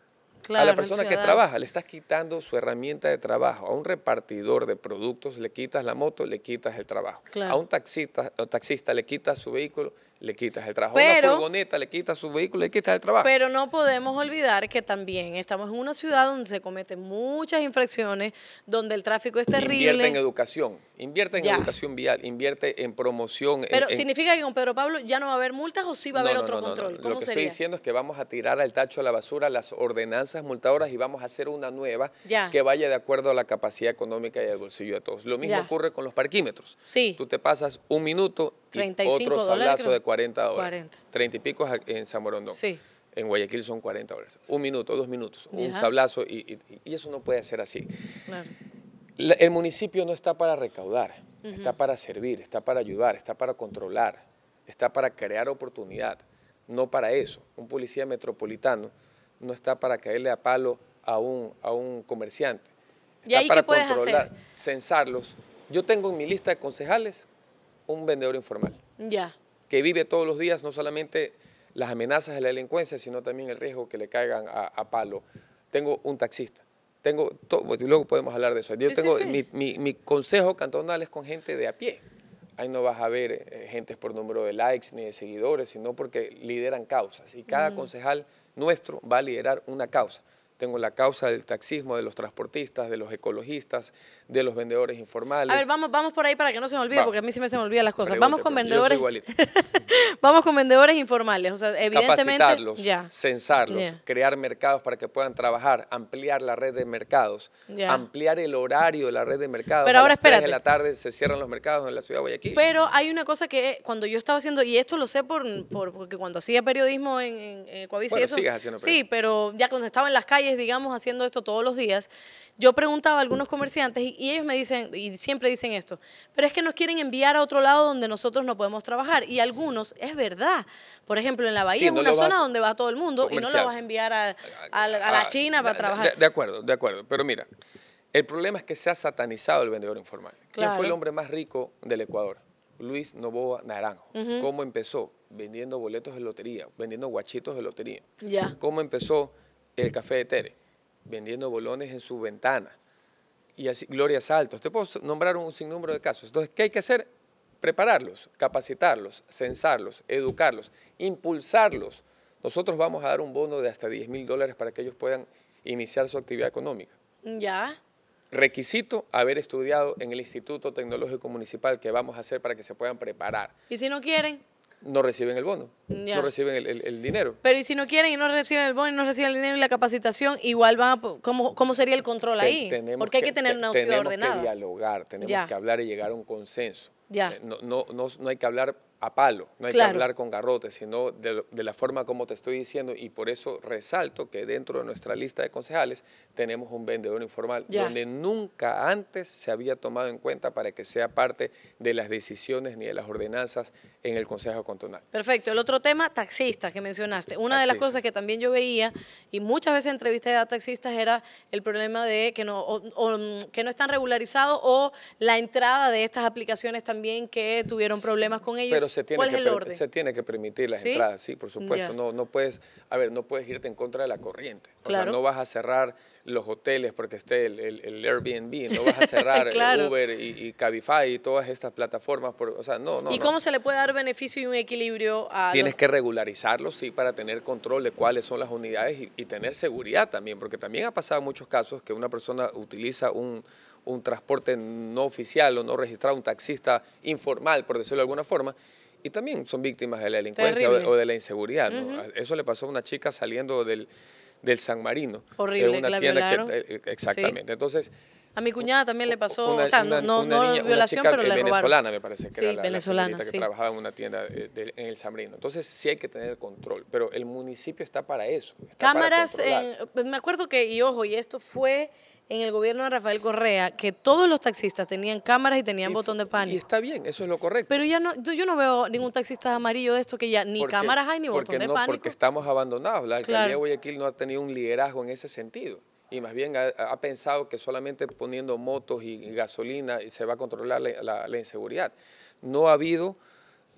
a la persona que trabaja, le estás quitando su herramienta de trabajo. A un repartidor de productos le quitas la moto, le quitas el trabajo. A un taxista, taxista le quitas su vehículo le quitas el trabajo a furgoneta, le quitas su vehículo, le quitas el trabajo. Pero no podemos olvidar que también estamos en una ciudad donde se cometen muchas infracciones, donde el tráfico es terrible. Invierte en educación. Invierte en educación vial, invierte en promoción. Pero significa que con Pedro Pablo ya no va a haber multas o sí va a haber otro control. Lo que estoy diciendo es que vamos a tirar al tacho a la basura las ordenanzas multadoras y vamos a hacer una nueva que vaya de acuerdo a la capacidad económica y al bolsillo de todos. Lo mismo ocurre con los parquímetros. Sí. Tú te pasas un minuto y otro sablazo de 40 dólares. Treinta 30 y pico en San Morondón. Sí. En Guayaquil son 40 dólares. Un minuto, dos minutos, un sablazo y, y eso no puede ser así. Claro el municipio no está para recaudar, está para servir, está para ayudar, está para controlar, está para crear oportunidad, no para eso. Un policía metropolitano no está para caerle a palo a un, a un comerciante. Está ¿Y ahí para controlar, censarlos. Yo tengo en mi lista de concejales un vendedor informal. Ya. Que vive todos los días no solamente las amenazas de la delincuencia, sino también el riesgo que le caigan a palo. Tengo un taxista tengo, todo, pues, luego podemos hablar de eso. Yo tengo, Mi, mi, consejo cantonal es con gente de a pie. Ahí no vas a ver gente eh, gentes por número de likes ni de seguidores, sino porque lideran causas. Y cada mm. concejal nuestro va a liderar una causa tengo la causa del taxismo, de los transportistas, de los ecologistas, de los vendedores informales. A ver, vamos, vamos por ahí para que no se me olvide, porque a mí sí me se me olvidan las cosas. vamos con vendedores. vamos con vendedores informales. O sea, evidentemente. Capacitarlos, censarlos, crear mercados para que puedan trabajar, ampliar la red de mercados, ampliar el horario de la red de mercados. Pero a ahora espera la tarde se cierran los mercados en la ciudad de Guayaquil. Pero hay una cosa que cuando yo estaba haciendo, y esto lo sé por, porque cuando hacía periodismo en, Coavisa haciendo periodismo. Sí, pero ya cuando estaba en las calles digamos, haciendo esto todos los días, yo preguntaba a algunos comerciantes y, ellos me dicen, y siempre dicen esto, pero es que nos quieren enviar a otro lado donde nosotros no podemos trabajar. Y algunos, es verdad. Por ejemplo, en la Bahía es una zona donde va todo el mundo y no lo vas a enviar ah, a, la ah, China para trabajar. De, acuerdo, de acuerdo. Pero mira, el problema es que se ha satanizado el vendedor informal. ¿Quién fue el hombre más rico del Ecuador? Luis Novoa Naranjo. ¿Cómo empezó? Vendiendo boletos de lotería, vendiendo guachitos de lotería. ¿Cómo empezó? el café de Tere, vendiendo bolones en su ventana. Y así, Gloria Salto. Te puedo nombrar un sinnúmero de casos. Entonces, ¿qué hay que hacer? Prepararlos, capacitarlos, censarlos, educarlos, impulsarlos. Nosotros vamos a dar un bono de hasta 10 mil dólares para que ellos puedan iniciar su actividad económica. Ya. Requisito haber estudiado en el Instituto Tecnológico Municipal que vamos a hacer para que se puedan preparar. ¿Y si no quieren? no reciben el bono, no reciben el, dinero. Pero y si no quieren y no reciben el bono y no reciben el dinero y la capacitación, igual va, a, ¿cómo, cómo sería el control ahí? Porque hay que, tener una opción ordenada. Tenemos que dialogar, tenemos que hablar y llegar a un consenso. Eh, no, no, no hay que hablar a palo, no hay que hablar con garrote, sino de, la forma como te estoy diciendo y por eso resalto que dentro de nuestra lista de concejales tenemos un vendedor informal donde nunca antes se había tomado en cuenta para que sea parte de las decisiones ni de las ordenanzas en el Consejo Cantonal. Perfecto, el otro tema, taxistas que mencionaste. Una de las cosas que también yo veía y muchas veces entrevisté a taxistas era el problema de que no, que no están regularizados o la entrada de estas aplicaciones también que tuvieron problemas con ellos se tiene, que, se tiene que permitir las entradas, sí, por supuesto. No, no puedes, a ver, no puedes irte en contra de la corriente. O sea, no vas a cerrar los hoteles porque esté el, el, Airbnb, no vas a cerrar el Uber y, Cabify y todas estas plataformas. o sea, no, no. ¿Y cómo se le puede dar beneficio y un equilibrio a.? Tienes que regularizarlo, sí, para tener control de cuáles son las unidades y, tener seguridad también, porque también ha pasado muchos casos que una persona utiliza un un transporte no oficial o no registrado, un taxista informal, por decirlo de alguna forma, y también son víctimas de la delincuencia o de, la inseguridad. Eso le pasó a una chica saliendo del, del San Marino. Horrible, una que la que, eh, eh, Exactamente. Entonces. A mi cuñada también le pasó, o sea, no, no violación, pero la robaron. venezolana, me parece que era la, venezolana, que trabajaba en una tienda eh, en el San Marino. Entonces sí hay que tener control, pero el municipio está para eso. Cámaras, me acuerdo que, y ojo, y esto fue en el gobierno de Rafael Correa que todos los taxistas tenían cámaras y tenían botón de pánico. Y está bien, eso es lo correcto. Pero ya no, yo no veo ningún taxista amarillo de esto que ya ni cámaras hay ni botón de pánico. Porque estamos abandonados. La alcaldía de Guayaquil no ha tenido un liderazgo en ese sentido y más bien ha, pensado que solamente poniendo motos y, gasolina se va a controlar la, inseguridad. No ha habido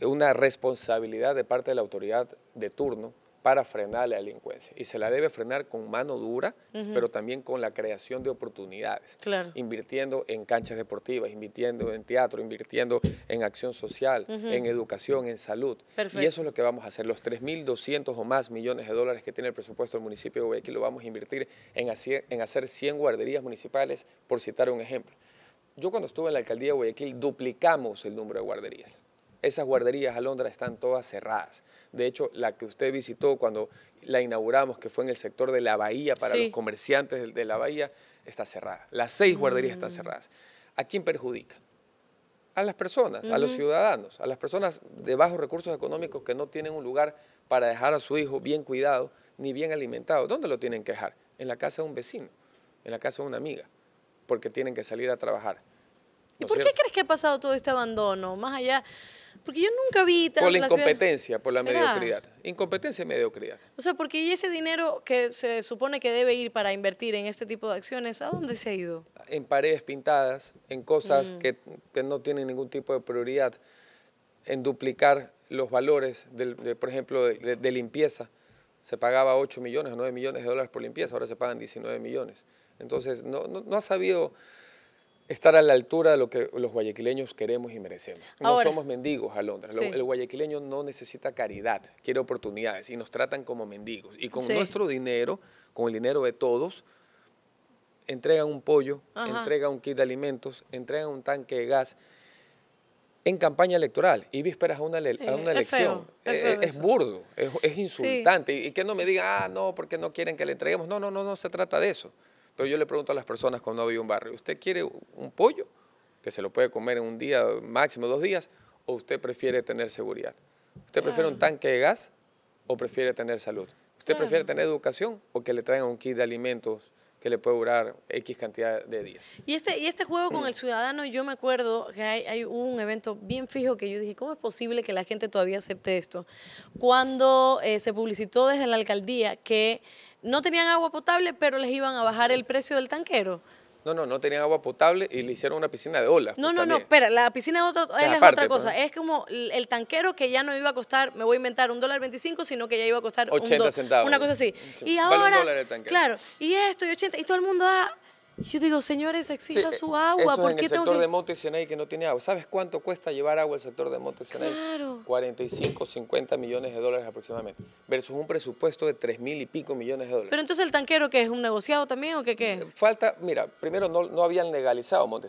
una responsabilidad de parte de la autoridad de turno para frenar la delincuencia. Y se la debe frenar con mano dura, pero también con la creación de oportunidades. Invirtiendo en canchas deportivas, invirtiendo en teatro, invirtiendo en acción social, en educación, en salud. Y eso es lo que vamos a hacer. Los 3.200 o más millones de dólares que tiene el presupuesto del municipio de Guayaquil lo vamos a invertir en hacer, en hacer 100 guarderías municipales, por citar un ejemplo. Yo cuando estuve en la alcaldía de Guayaquil duplicamos el número de guarderías. Esas guarderías, a Londra están todas cerradas. De hecho, la que usted visitó cuando la inauguramos, que fue en el sector de la Bahía, para los comerciantes de la Bahía, está cerrada. Las seis guarderías están mm. cerradas. ¿A quién perjudica? A las personas, a los ciudadanos, a las personas de bajos recursos económicos que no tienen un lugar para dejar a su hijo bien cuidado ni bien alimentado. ¿Dónde lo tienen que dejar? En la casa de un vecino, en la casa de una amiga, porque tienen que salir a trabajar. ¿Y por qué crees que ha pasado todo este abandono? Más allá porque yo nunca vi... Por la incompetencia, por la mediocridad. Incompetencia y mediocridad. O sea, porque ese dinero que se supone que debe ir para invertir en este tipo de acciones, ¿a dónde se ha ido? En paredes pintadas, en cosas mm. que, no tienen ningún tipo de prioridad, en duplicar los valores, de, por ejemplo, de, limpieza. Se pagaba 8 millones o 9 millones de dólares por limpieza, ahora se pagan 19 millones. Entonces, no ha sabido estar a la altura de lo que los guayaquileños queremos y merecemos. No somos mendigos a Londres. El guayaquileño no necesita caridad, quiere oportunidades y nos tratan como mendigos. Y con nuestro dinero, con el dinero de todos, entregan un pollo, entregan un kit de alimentos, entregan un tanque de gas en campaña electoral y vísperas a una, eh, elección. Es, eh, eh, burdo, es, insultante. Y, y que no me digan, ah, no, porque no quieren que le entreguemos. No, no, no, no se trata de eso yo le pregunto a las personas cuando había un barrio, ¿usted quiere un pollo que se lo puede comer en un día, máximo dos días, o usted prefiere tener seguridad? ¿Usted prefiere un tanque de gas o prefiere tener salud? ¿Usted prefiere tener educación o que le traigan un kit de alimentos que le puede durar X cantidad de días. Y este, y este juego con mm. el ciudadano, yo me acuerdo que hay, un evento bien fijo que yo dije, ¿cómo es posible que la gente todavía acepte esto? Cuando eh, se publicitó desde la alcaldía que no tenían agua potable, pero les iban a bajar el precio del tanquero. No, no, no tenían agua potable y le hicieron una piscina de olas. No, pues, no, no, espera, la piscina de otra, es pues. otra cosa. es como el tanquero que ya no iba a costar, me voy a inventar un dólar veinticinco, sino que ya iba a costar 80 centavos. Una cosa así. y ahora, el tanquero. claro, y esto y 80, y todo el mundo da yo digo, señores, exija eh, su agua. Eso ¿Por es en el sector de Monte que no tiene agua. ¿Sabes cuánto cuesta llevar agua al sector de Monte Claro. 45, 50 millones de dólares aproximadamente, versus un presupuesto de 3 mil y pico millones de dólares. Pero entonces el tanquero, que es? ¿Un negociado también o qué, es? Falta, mira, primero no, no habían legalizado Monte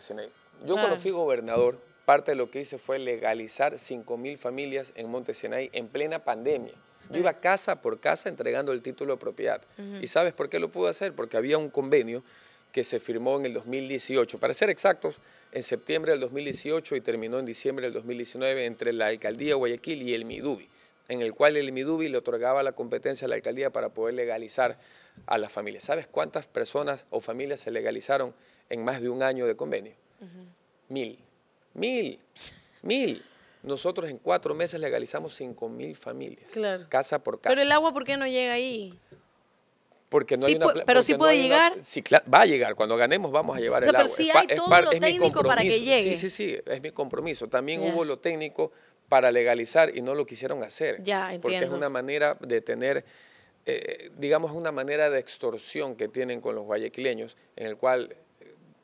Yo cuando fui gobernador, parte de lo que hice fue legalizar 5 mil familias en Monte en plena pandemia. Yo iba casa por casa entregando el título de propiedad. ¿Y sabes por qué lo pude hacer? Porque había un convenio que se firmó en el 2018, para ser exactos, en septiembre del 2018 y terminó en diciembre del 2019 entre la Alcaldía de Guayaquil y el Midubi, en el cual el Midubi le otorgaba la competencia a la Alcaldía para poder legalizar a las familias. ¿Sabes cuántas personas o familias se legalizaron en más de un año de convenio? Mil. Mil. Mil. Nosotros en cuatro meses legalizamos cinco mil familias. Casa por casa. Pero el agua, ¿por qué no llega ahí? porque no hay pero sí puede llegar. sí, va a llegar, cuando ganemos vamos a llevar pero hay técnico para que llegue. Sí, sí, sí, es mi compromiso. También hubo lo técnico para legalizar y no lo quisieron hacer. Ya, Porque es una manera de tener, eh, digamos, una manera de extorsión que tienen con los guayaquileños, en el cual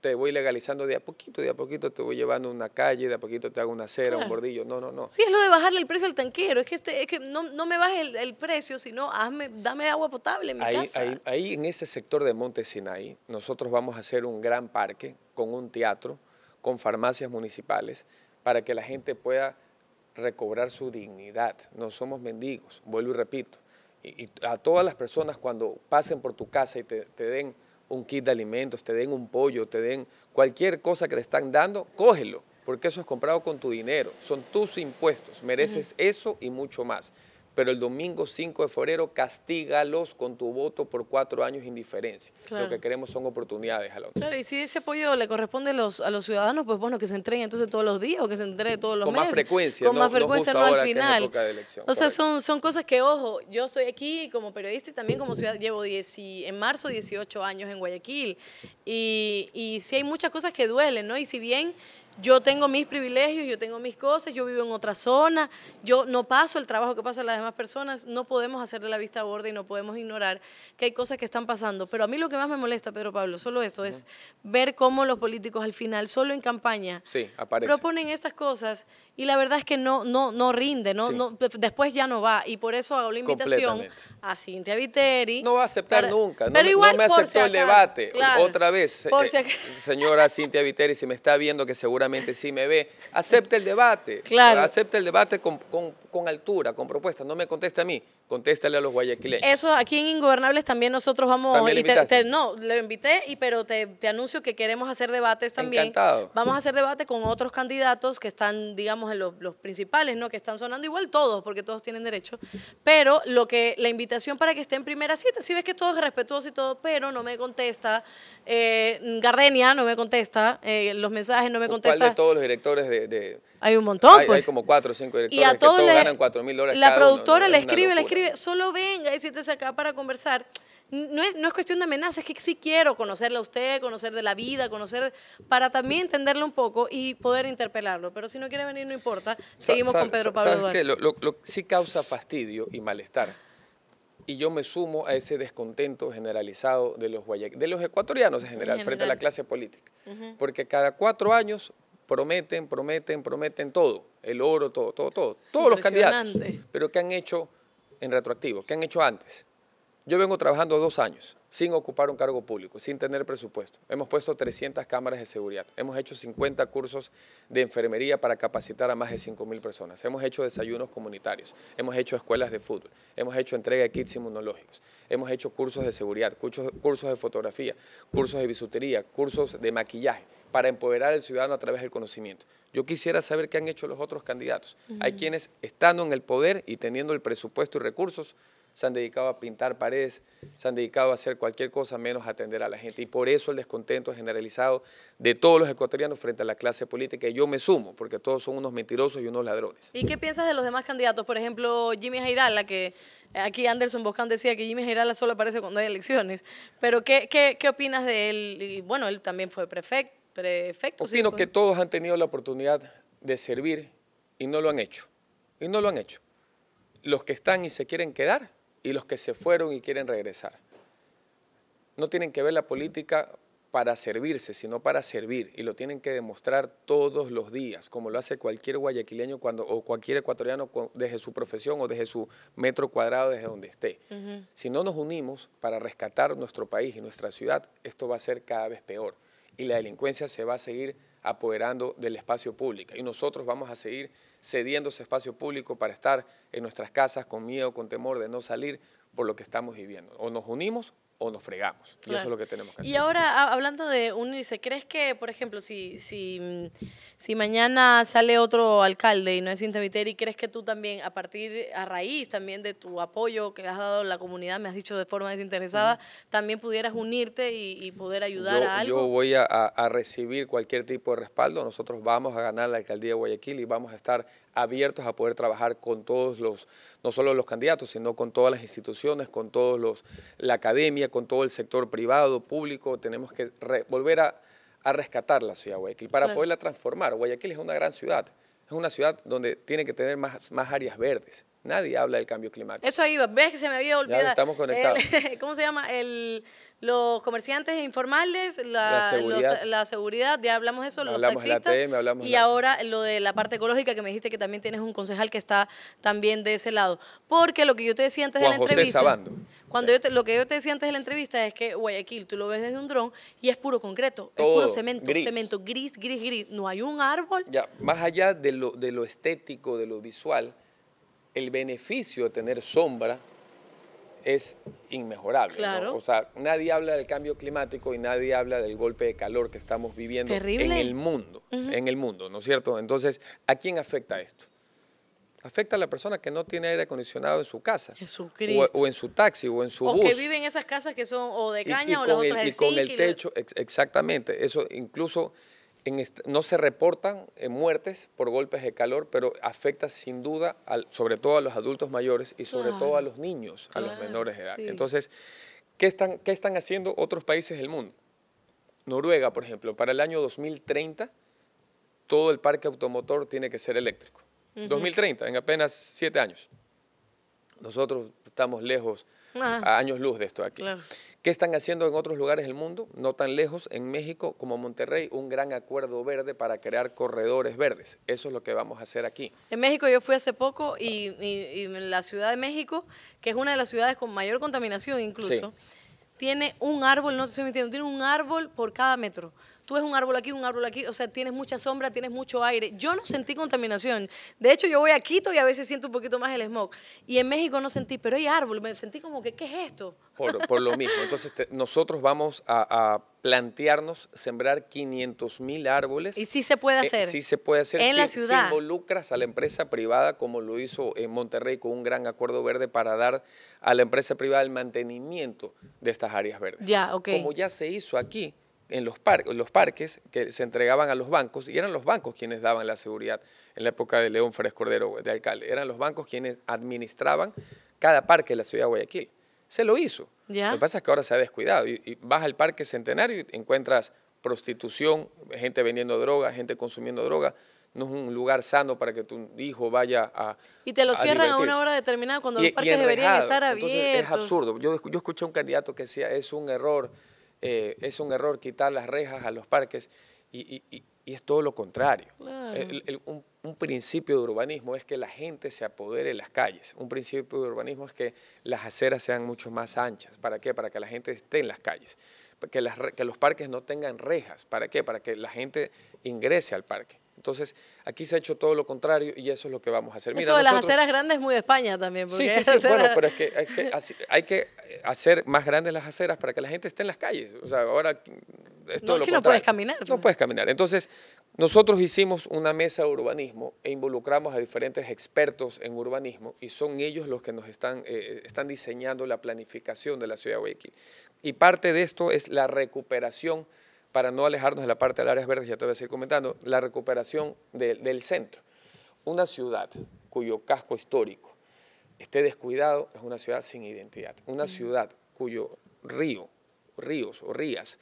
te voy legalizando de a poquito, de a poquito te voy llevando una calle, de a poquito te hago una acera, un bordillo. No, no, no. Sí, es lo de bajarle el precio al tanquero. Es que, este, es que no, me baje el, precio, sino hazme, dame agua potable en mi ahí, casa. Ahí, en ese sector de Monte Sinaí, nosotros vamos a hacer un gran parque con un teatro, con farmacias municipales, para que la gente pueda recobrar su dignidad. No somos mendigos, vuelvo y repito. Y, a todas las personas cuando pasen por tu casa y te den un kit de alimentos, te den un pollo, te den cualquier cosa que te están dando, cógelo, porque eso es comprado con tu dinero, son tus impuestos, mereces eso y mucho más pero el domingo 5 de febrero castígalos con tu voto por cuatro años indiferencia. Lo que queremos son oportunidades a Claro, y si ese apoyo le corresponde a los, a los ciudadanos, pues bueno, que se entreguen entonces todos los días o que se entreguen todos los meses. Con más frecuencia. Con más frecuencia, no, al final. o sea, son, son cosas que, ojo, yo estoy aquí como periodista y también como ciudad, llevo en marzo 18 años en Guayaquil y, y sí hay muchas cosas que duelen, ¿no? Y si bien... Yo tengo mis privilegios, yo tengo mis cosas, yo vivo en otra zona, yo no paso el trabajo que pasan las demás personas, no podemos hacerle la vista gorda y no podemos ignorar que hay cosas que están pasando. Pero a mí lo que más me molesta, Pedro Pablo, solo esto, es ver cómo los políticos al final, solo en campaña, proponen estas cosas y la verdad es que no, no, no rinde, no, después ya no va. Y por eso hago la invitación a Cintia Viteri. No va a aceptar nunca, no, me, igual, aceptó el debate otra vez. Eh, señora Cintia Viteri, si me está viendo que seguramente si me ve. Acepta el debate. Claro. Acepta el debate con, con, con altura, con propuestas. No me contesta a mí, contéstale a los guayaquileños. Eso aquí en Ingobernables también nosotros vamos. ¿También no, le invité, y, pero te, anuncio que queremos hacer debates también. Vamos a hacer debate con otros candidatos que están, digamos, en los, principales, ¿no? Que están sonando igual todos, porque todos tienen derecho. Pero lo que la invitación para que esté en primera cita, si ves que todo es respetuoso y todo, pero no me contesta. Eh, Gardenia no me contesta, eh, los mensajes no me contesta. ¿Cuál de todos los directores de, Hay un montón, hay, pues. Hay como cuatro o cinco directores. Y a todos, la productora le escribe, le escribe, solo venga y siéntese acá para conversar. No es, no es, cuestión de amenazas, es que sí quiero conocerla a usted, conocer de la vida, conocer, para también entenderlo un poco y poder interpelarlo. Pero si no quiere venir, no importa. Seguimos con Pedro Pablo Duarte. sí causa fastidio y malestar. Y yo me sumo a ese descontento generalizado de los de los ecuatorianos en general, frente a la clase política. Porque cada cuatro años prometen, prometen, prometen todo, el oro, todo, todo, todo, todos los candidatos, pero ¿qué han hecho en retroactivo, ¿Qué han hecho antes. Yo vengo trabajando dos años sin ocupar un cargo público, sin tener presupuesto. Hemos puesto 300 cámaras de seguridad, hemos hecho 50 cursos de enfermería para capacitar a más de 5.000 personas, hemos hecho desayunos comunitarios, hemos hecho escuelas de fútbol, hemos hecho entrega de kits inmunológicos, hemos hecho cursos de seguridad, cursos de fotografía, cursos de bisutería, cursos de maquillaje para empoderar al ciudadano a través del conocimiento. Yo quisiera saber qué han hecho los otros candidatos. Hay quienes, estando en el poder y teniendo el presupuesto y recursos, se han dedicado a pintar paredes, se han dedicado a hacer cualquier cosa menos atender a la gente. Y por eso el descontento generalizado de todos los ecuatorianos frente a la clase política. Y yo me sumo, porque todos son unos mentirosos y unos ladrones. ¿Y qué piensas de los demás candidatos? Por ejemplo, Jimmy Jairala, que aquí Anderson Boscan decía que Jimmy Jairala solo aparece cuando hay elecciones. Pero ¿qué, qué, qué opinas de él? bueno, él también fue prefecto sino sino pues que todos han tenido la oportunidad de servir y no lo han hecho. Y no lo han hecho. Los que están y se quieren quedar y los que se fueron y quieren regresar. No tienen que ver la política para servirse, sino para servir. Y lo tienen que demostrar todos los días, como lo hace cualquier guayaquileño cuando, o cualquier ecuatoriano desde su profesión o desde su metro cuadrado, desde donde esté. Si no nos unimos para rescatar nuestro país y nuestra ciudad, esto va a ser cada vez peor y la delincuencia se va a seguir apoderando del espacio público. Y nosotros vamos a seguir cediendo ese espacio público para estar en nuestras casas con miedo, con temor de no salir por lo que estamos viviendo. O nos unimos o nos fregamos. Y eso es lo que tenemos que hacer. Y ahora, hablando de unirse, ¿crees que, por ejemplo, si, si, si mañana sale otro alcalde y no es y ¿crees que tú también, a partir, a raíz también de tu apoyo que has dado la comunidad, me has dicho de forma desinteresada, también pudieras unirte y, poder ayudar a algo? Yo voy a, a recibir cualquier tipo de respaldo. Nosotros vamos a ganar la alcaldía de Guayaquil y vamos a estar abiertos a poder trabajar con todos los, no solo los candidatos, sino con todas las instituciones, con todos los, la academia, con todo el sector privado, público, tenemos que volver a, rescatar la ciudad de Guayaquil para poderla transformar. Guayaquil es una gran ciudad, es una ciudad donde tiene que tener más, áreas verdes. Nadie habla del cambio climático. Eso ahí, ves que se me había olvidado. Ya estamos conectados. ¿Cómo se llama? El, los comerciantes informales, la, seguridad. ya hablamos de eso, hablamos los taxistas. y ahora lo de la parte ecológica que me dijiste que también tienes un concejal que está también de ese lado. Porque lo que yo te decía antes de la José Sabando. Cuando yo lo que yo te decía antes de la entrevista es que Guayaquil, tú lo ves desde un dron y es puro concreto, es puro cemento, gris. cemento gris, gris, gris. No hay un árbol. más allá de lo, estético, de lo visual, el beneficio de tener sombra es inmejorable. O sea, nadie habla del cambio climático y nadie habla del golpe de calor que estamos viviendo en el mundo, en el mundo, ¿no es cierto? Entonces, ¿a quién afecta esto? Afecta a la persona que no tiene aire acondicionado en su casa. O, o, en su taxi o en su bus. O que vive en esas casas que son o de caña o las otras de Y con el techo, exactamente. Eso incluso en no se reportan eh, muertes por golpes de calor, pero afecta sin duda sobre todo a los adultos mayores y sobre todo a los niños, a los menores de edad. Entonces, están, ¿qué están haciendo otros países del mundo? Noruega, por ejemplo, para el año 2030 todo el parque automotor tiene que ser eléctrico. 2030, en apenas siete años. Nosotros estamos lejos, ah. a años luz de esto aquí. ¿Qué están haciendo en otros lugares del mundo? No tan lejos, en México como Monterrey, un gran acuerdo verde para crear corredores verdes. Eso es lo que vamos a hacer aquí. En México yo fui hace poco y, la Ciudad de México, que es una de las ciudades con mayor contaminación incluso, tiene un árbol, no te estoy mintiendo, tiene un árbol por cada metro tú ves un árbol aquí, un árbol aquí, o sea, tienes mucha sombra, tienes mucho aire. Yo no sentí contaminación. De hecho, yo voy a Quito y a veces siento un poquito más el smog. Y en México no sentí, pero hay árbol, me sentí como que, ¿qué es esto? Por, lo mismo. Entonces, nosotros vamos a, plantearnos sembrar 500 mil árboles. Y sí se puede eh, hacer. sí se puede hacer. En la ciudad. involucras a la empresa privada, como lo hizo en Monterrey con un gran acuerdo verde para dar a la empresa privada el mantenimiento de estas áreas verdes. Ya, ok. Como ya se hizo aquí en los, los parques que se entregaban a los bancos y eran los bancos quienes daban la seguridad en la época de León Frescordero Cordero de alcalde. Eran los bancos quienes administraban cada parque de la ciudad de Guayaquil. Se lo hizo. ¿Ya? Lo que pasa es que ahora se ha descuidado. Y, vas al Parque Centenario y encuentras prostitución, gente vendiendo droga, gente consumiendo droga no es un lugar sano para que tu hijo vaya a Y te lo cierran a una hora determinada cuando los parques deberían estar abiertos. es absurdo. Yo, yo escuché a un candidato que decía, es un error eh, es un error quitar las rejas a los parques y, y, es todo lo contrario. un, principio de urbanismo es que la gente se apodere las calles. Un principio de urbanismo es que las aceras sean mucho más anchas. ¿Para qué? Para que la gente esté en las calles. Que, que los parques no tengan rejas. ¿Para qué? Para que la gente ingrese al parque. Entonces, aquí se ha hecho todo lo contrario y eso es lo que vamos a hacer. eso de las aceras grandes es muy de España también. sí, sí, sí, bueno, pero es que, hay que, hacer más grandes las aceras para que la gente esté en las calles. O sea, ahora es todo no, no puedes caminar. No puedes caminar. Entonces, nosotros hicimos una mesa de urbanismo e involucramos a diferentes expertos en urbanismo y son ellos los que nos están, eh, eh, están diseñando la planificación de la ciudad de Guayaquil. Y parte de esto es la recuperación para no alejarnos de la parte las áreas verdes, ya te voy a seguir comentando, la recuperación del centro. Una ciudad cuyo casco histórico esté descuidado es una ciudad sin identidad. Una ciudad cuyo río, ríos o rías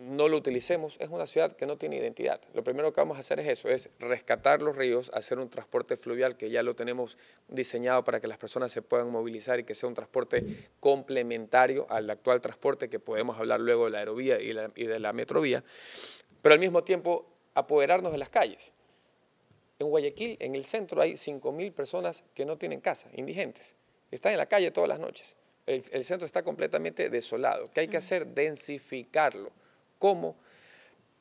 no lo utilicemos, es una ciudad que no tiene identidad. Lo primero que vamos a hacer es eso, es rescatar los ríos, hacer un transporte fluvial que ya lo tenemos diseñado para que las personas se puedan movilizar y que sea un transporte complementario al actual transporte que podemos hablar luego de la aerovía y, de la metrovía, pero al mismo tiempo apoderarnos de las calles. En Guayaquil, en el centro, hay 5.000 personas que no tienen casa, indigentes, están en la calle todas las noches. el centro está completamente desolado. ¿Qué hay que hacer? Densificarlo cómo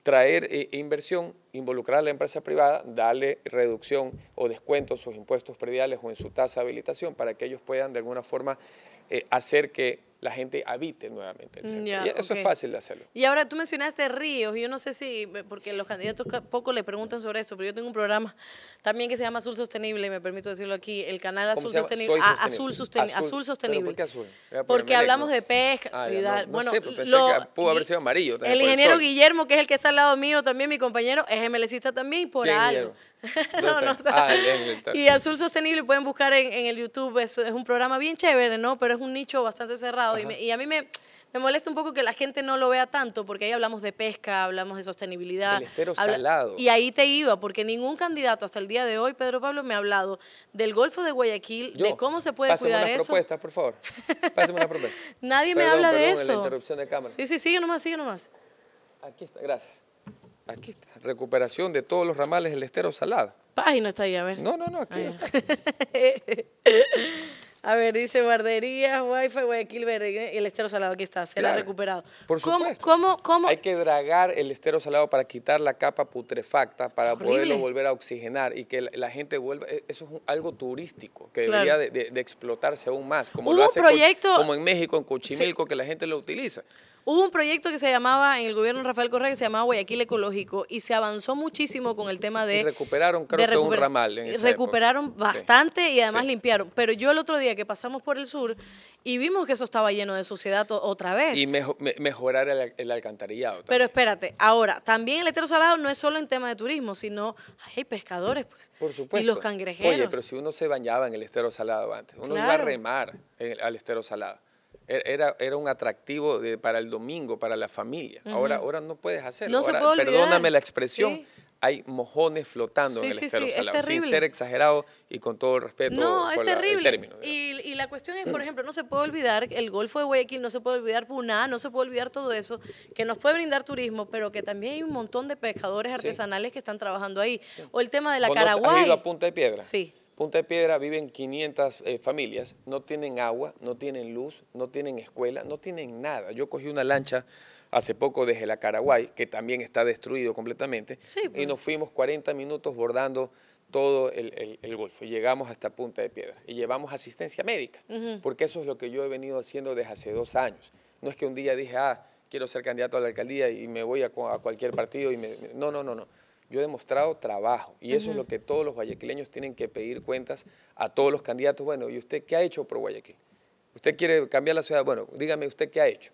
traer e, e inversión, involucrar a la empresa privada, darle reducción o descuento en sus impuestos prediales o en su tasa de habilitación para que ellos puedan de alguna forma eh, hacer que la gente habite nuevamente eso es fácil de hacerlo. Y ahora tú mencionaste ríos, y yo no sé si, eh, porque los candidatos poco le preguntan sobre esto pero yo tengo un programa también que se llama Azul Sostenible, me permito decirlo aquí, el canal Azul Sostenible. azul, sostenible azul, Sostenible. ¿Por qué azul? Porque, hablamos de pesca. Ah, no, bueno, pues pensé que pudo haber sido amarillo. También, el ingeniero Guillermo, que es el que está al lado mío, también mi compañero, es MLCista también, por algo no, no ah, está. y Azul Sostenible pueden buscar en, el YouTube, es, es, un programa bien chévere, ¿no? Pero es un nicho bastante cerrado y, a mí me, me, molesta un poco que la gente no lo vea tanto, porque ahí hablamos de pesca, hablamos de sostenibilidad. El Y ahí te iba, porque ningún candidato hasta el día de hoy, Pedro Pablo, me ha hablado del Golfo de Guayaquil, de cómo se puede cuidar eso. por favor. Pásame propuesta. Nadie me habla de eso. Sí, sí, sigue nomás, sigue nomás. Aquí está, gracias. Aquí está, recuperación de todos los ramales del estero Salada. no está ahí, a ver. No, no, no, aquí. A ver, dice guarderías, wifi, Guayaquil el estero salado, aquí está, se será ha recuperado. Por supuesto. ¿Cómo, Hay que dragar el estero salado para quitar la capa putrefacta, para poderlo volver a oxigenar y que la, gente vuelva, e, eso es algo turístico que debería de, explotarse aún más, como lo hace como en México, en Cochimilco, que la gente lo utiliza. Hubo un proyecto que se llamaba, en el gobierno de Rafael Correa, que se llamaba Guayaquil Ecológico y se avanzó muchísimo con el tema de... recuperaron, creo que un ramal. En recuperaron bastante y además limpiaron. Pero yo el otro día que pasamos por el sur y vimos que eso estaba lleno de suciedad otra vez. Y mejorar el, alcantarillado. Pero espérate, ahora, también el estero salado no es solo en tema de turismo, sino hay pescadores, pues. Por supuesto. Y los cangrejeros. Oye, pero si uno se bañaba en el estero salado antes, uno iba a remar al estero salado. Er, era, un atractivo para el domingo, para la familia. ahora, ahora no puedes hacerlo. perdóname la expresión. Hay mojones flotando en el sí, sí, es terrible. sin ser exagerado y con todo el respeto. No, es terrible. y, la cuestión es, por mm. ejemplo, no se puede olvidar el Golfo de Guayaquil, no se puede olvidar Puná, no se puede olvidar todo eso, que nos puede brindar turismo, pero que también hay un montón de pescadores artesanales que están trabajando ahí. O el tema de la Caraguay. ¿Has ido a Punta de Piedra? Sí. Punta de Piedra viven 500 eh, familias, no tienen agua, no tienen luz, no tienen escuela, no tienen nada. Yo cogí una lancha hace poco desde la Caraguay, que también está destruido completamente, y pues. nos fuimos 40 minutos bordando todo el, Golfo y llegamos hasta Punta de Piedra y llevamos asistencia médica, porque eso es lo que yo he venido haciendo desde hace dos años. No es que un día dije, ah, quiero ser candidato a la alcaldía y me voy a, cualquier partido y No, no, no, no yo he demostrado trabajo y eso es lo que todos los guayaquileños tienen que pedir cuentas a todos los candidatos. Bueno, ¿y usted qué ha hecho por Guayaquil? ¿Usted quiere cambiar la ciudad? Bueno, dígame usted qué ha hecho.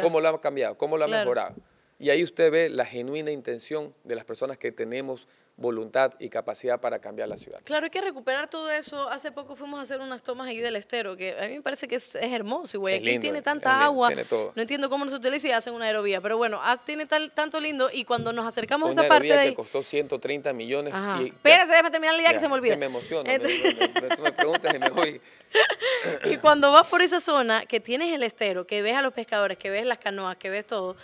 ¿Cómo lo ha cambiado? ¿Cómo lo ha mejorado? Y ahí usted ve la genuina intención de las personas que tenemos voluntad y capacidad para cambiar la ciudad. Claro, hay que recuperar todo eso. Hace poco fuimos a hacer unas tomas ahí del estero, que a mí me parece que es, hermoso, güey. Aquí tiene tanta agua. No entiendo cómo se utiliza y hacen una aerovía, pero bueno, ah, tiene tal, tanto lindo y cuando nos acercamos a esa parte de ahí... costó 130 millones. Y, Espérate, déjame terminar la idea que se me olvida. me emociono. Me, preguntas y me voy. y cuando vas por esa zona, que tienes el estero, que ves a los pescadores, que ves las canoas, que ves todo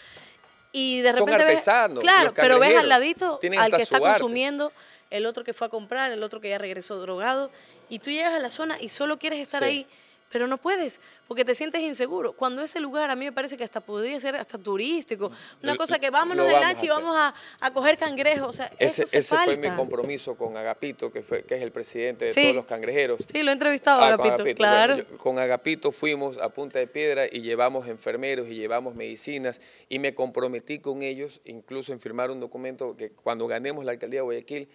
y de repente. claro, pero ves al ladito al que está consumiendo, el otro que fue a comprar, el otro que ya regresó drogado. Y tú llegas a la zona y solo quieres estar ahí pero no puedes porque te sientes inseguro. Cuando ese lugar a mí me parece que hasta podría ser hasta turístico, una cosa que vámonos de lancha y vamos a, coger cangrejos. ese, eso fue mi compromiso con Agapito, que, fue, que es el presidente de todos los cangrejeros. Sí, lo he entrevistado a ah, Agapito, con Agapito fuimos a Punta de Piedra y llevamos enfermeros y llevamos medicinas y me comprometí con ellos, incluso en firmar un documento que cuando ganemos la alcaldía de Guayaquil,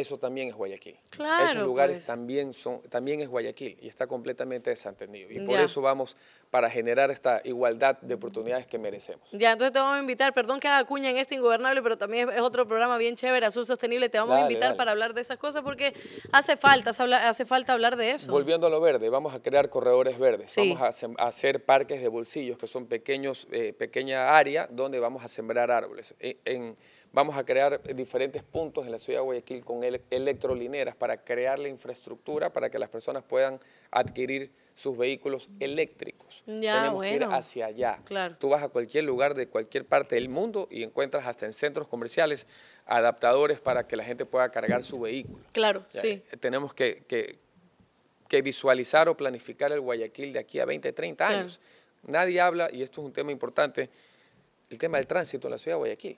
eso también es Guayaquil. Claro, Esos lugares pues. también, son, también es Guayaquil y está completamente desatendido Y por eso vamos para generar esta igualdad de oportunidades que merecemos. Ya, entonces te vamos a invitar, perdón que haga cuña en este ingobernable, pero también es otro programa bien chévere, Azul Sostenible, te vamos a invitar para hablar de esas cosas porque hace falta, hace falta hablar de eso. Volviendo a lo verde, vamos a crear corredores verdes, vamos a, hacer parques de bolsillos que son pequeños, eh, pequeña área donde vamos a sembrar árboles. E-, en Vamos a crear diferentes puntos en la ciudad de Guayaquil con electrolineras para crear la infraestructura para que las personas puedan adquirir sus vehículos eléctricos. Ya, Tenemos que ir hacia allá. Claro. Tú vas a cualquier lugar de cualquier parte del mundo y encuentras hasta en centros comerciales adaptadores para que la gente pueda cargar su vehículo. Claro, sí. Eh, tenemos que, visualizar o planificar el Guayaquil de aquí a 20, 30 años. Nadie habla, y esto es un tema importante, el tema del tránsito en la ciudad de Guayaquil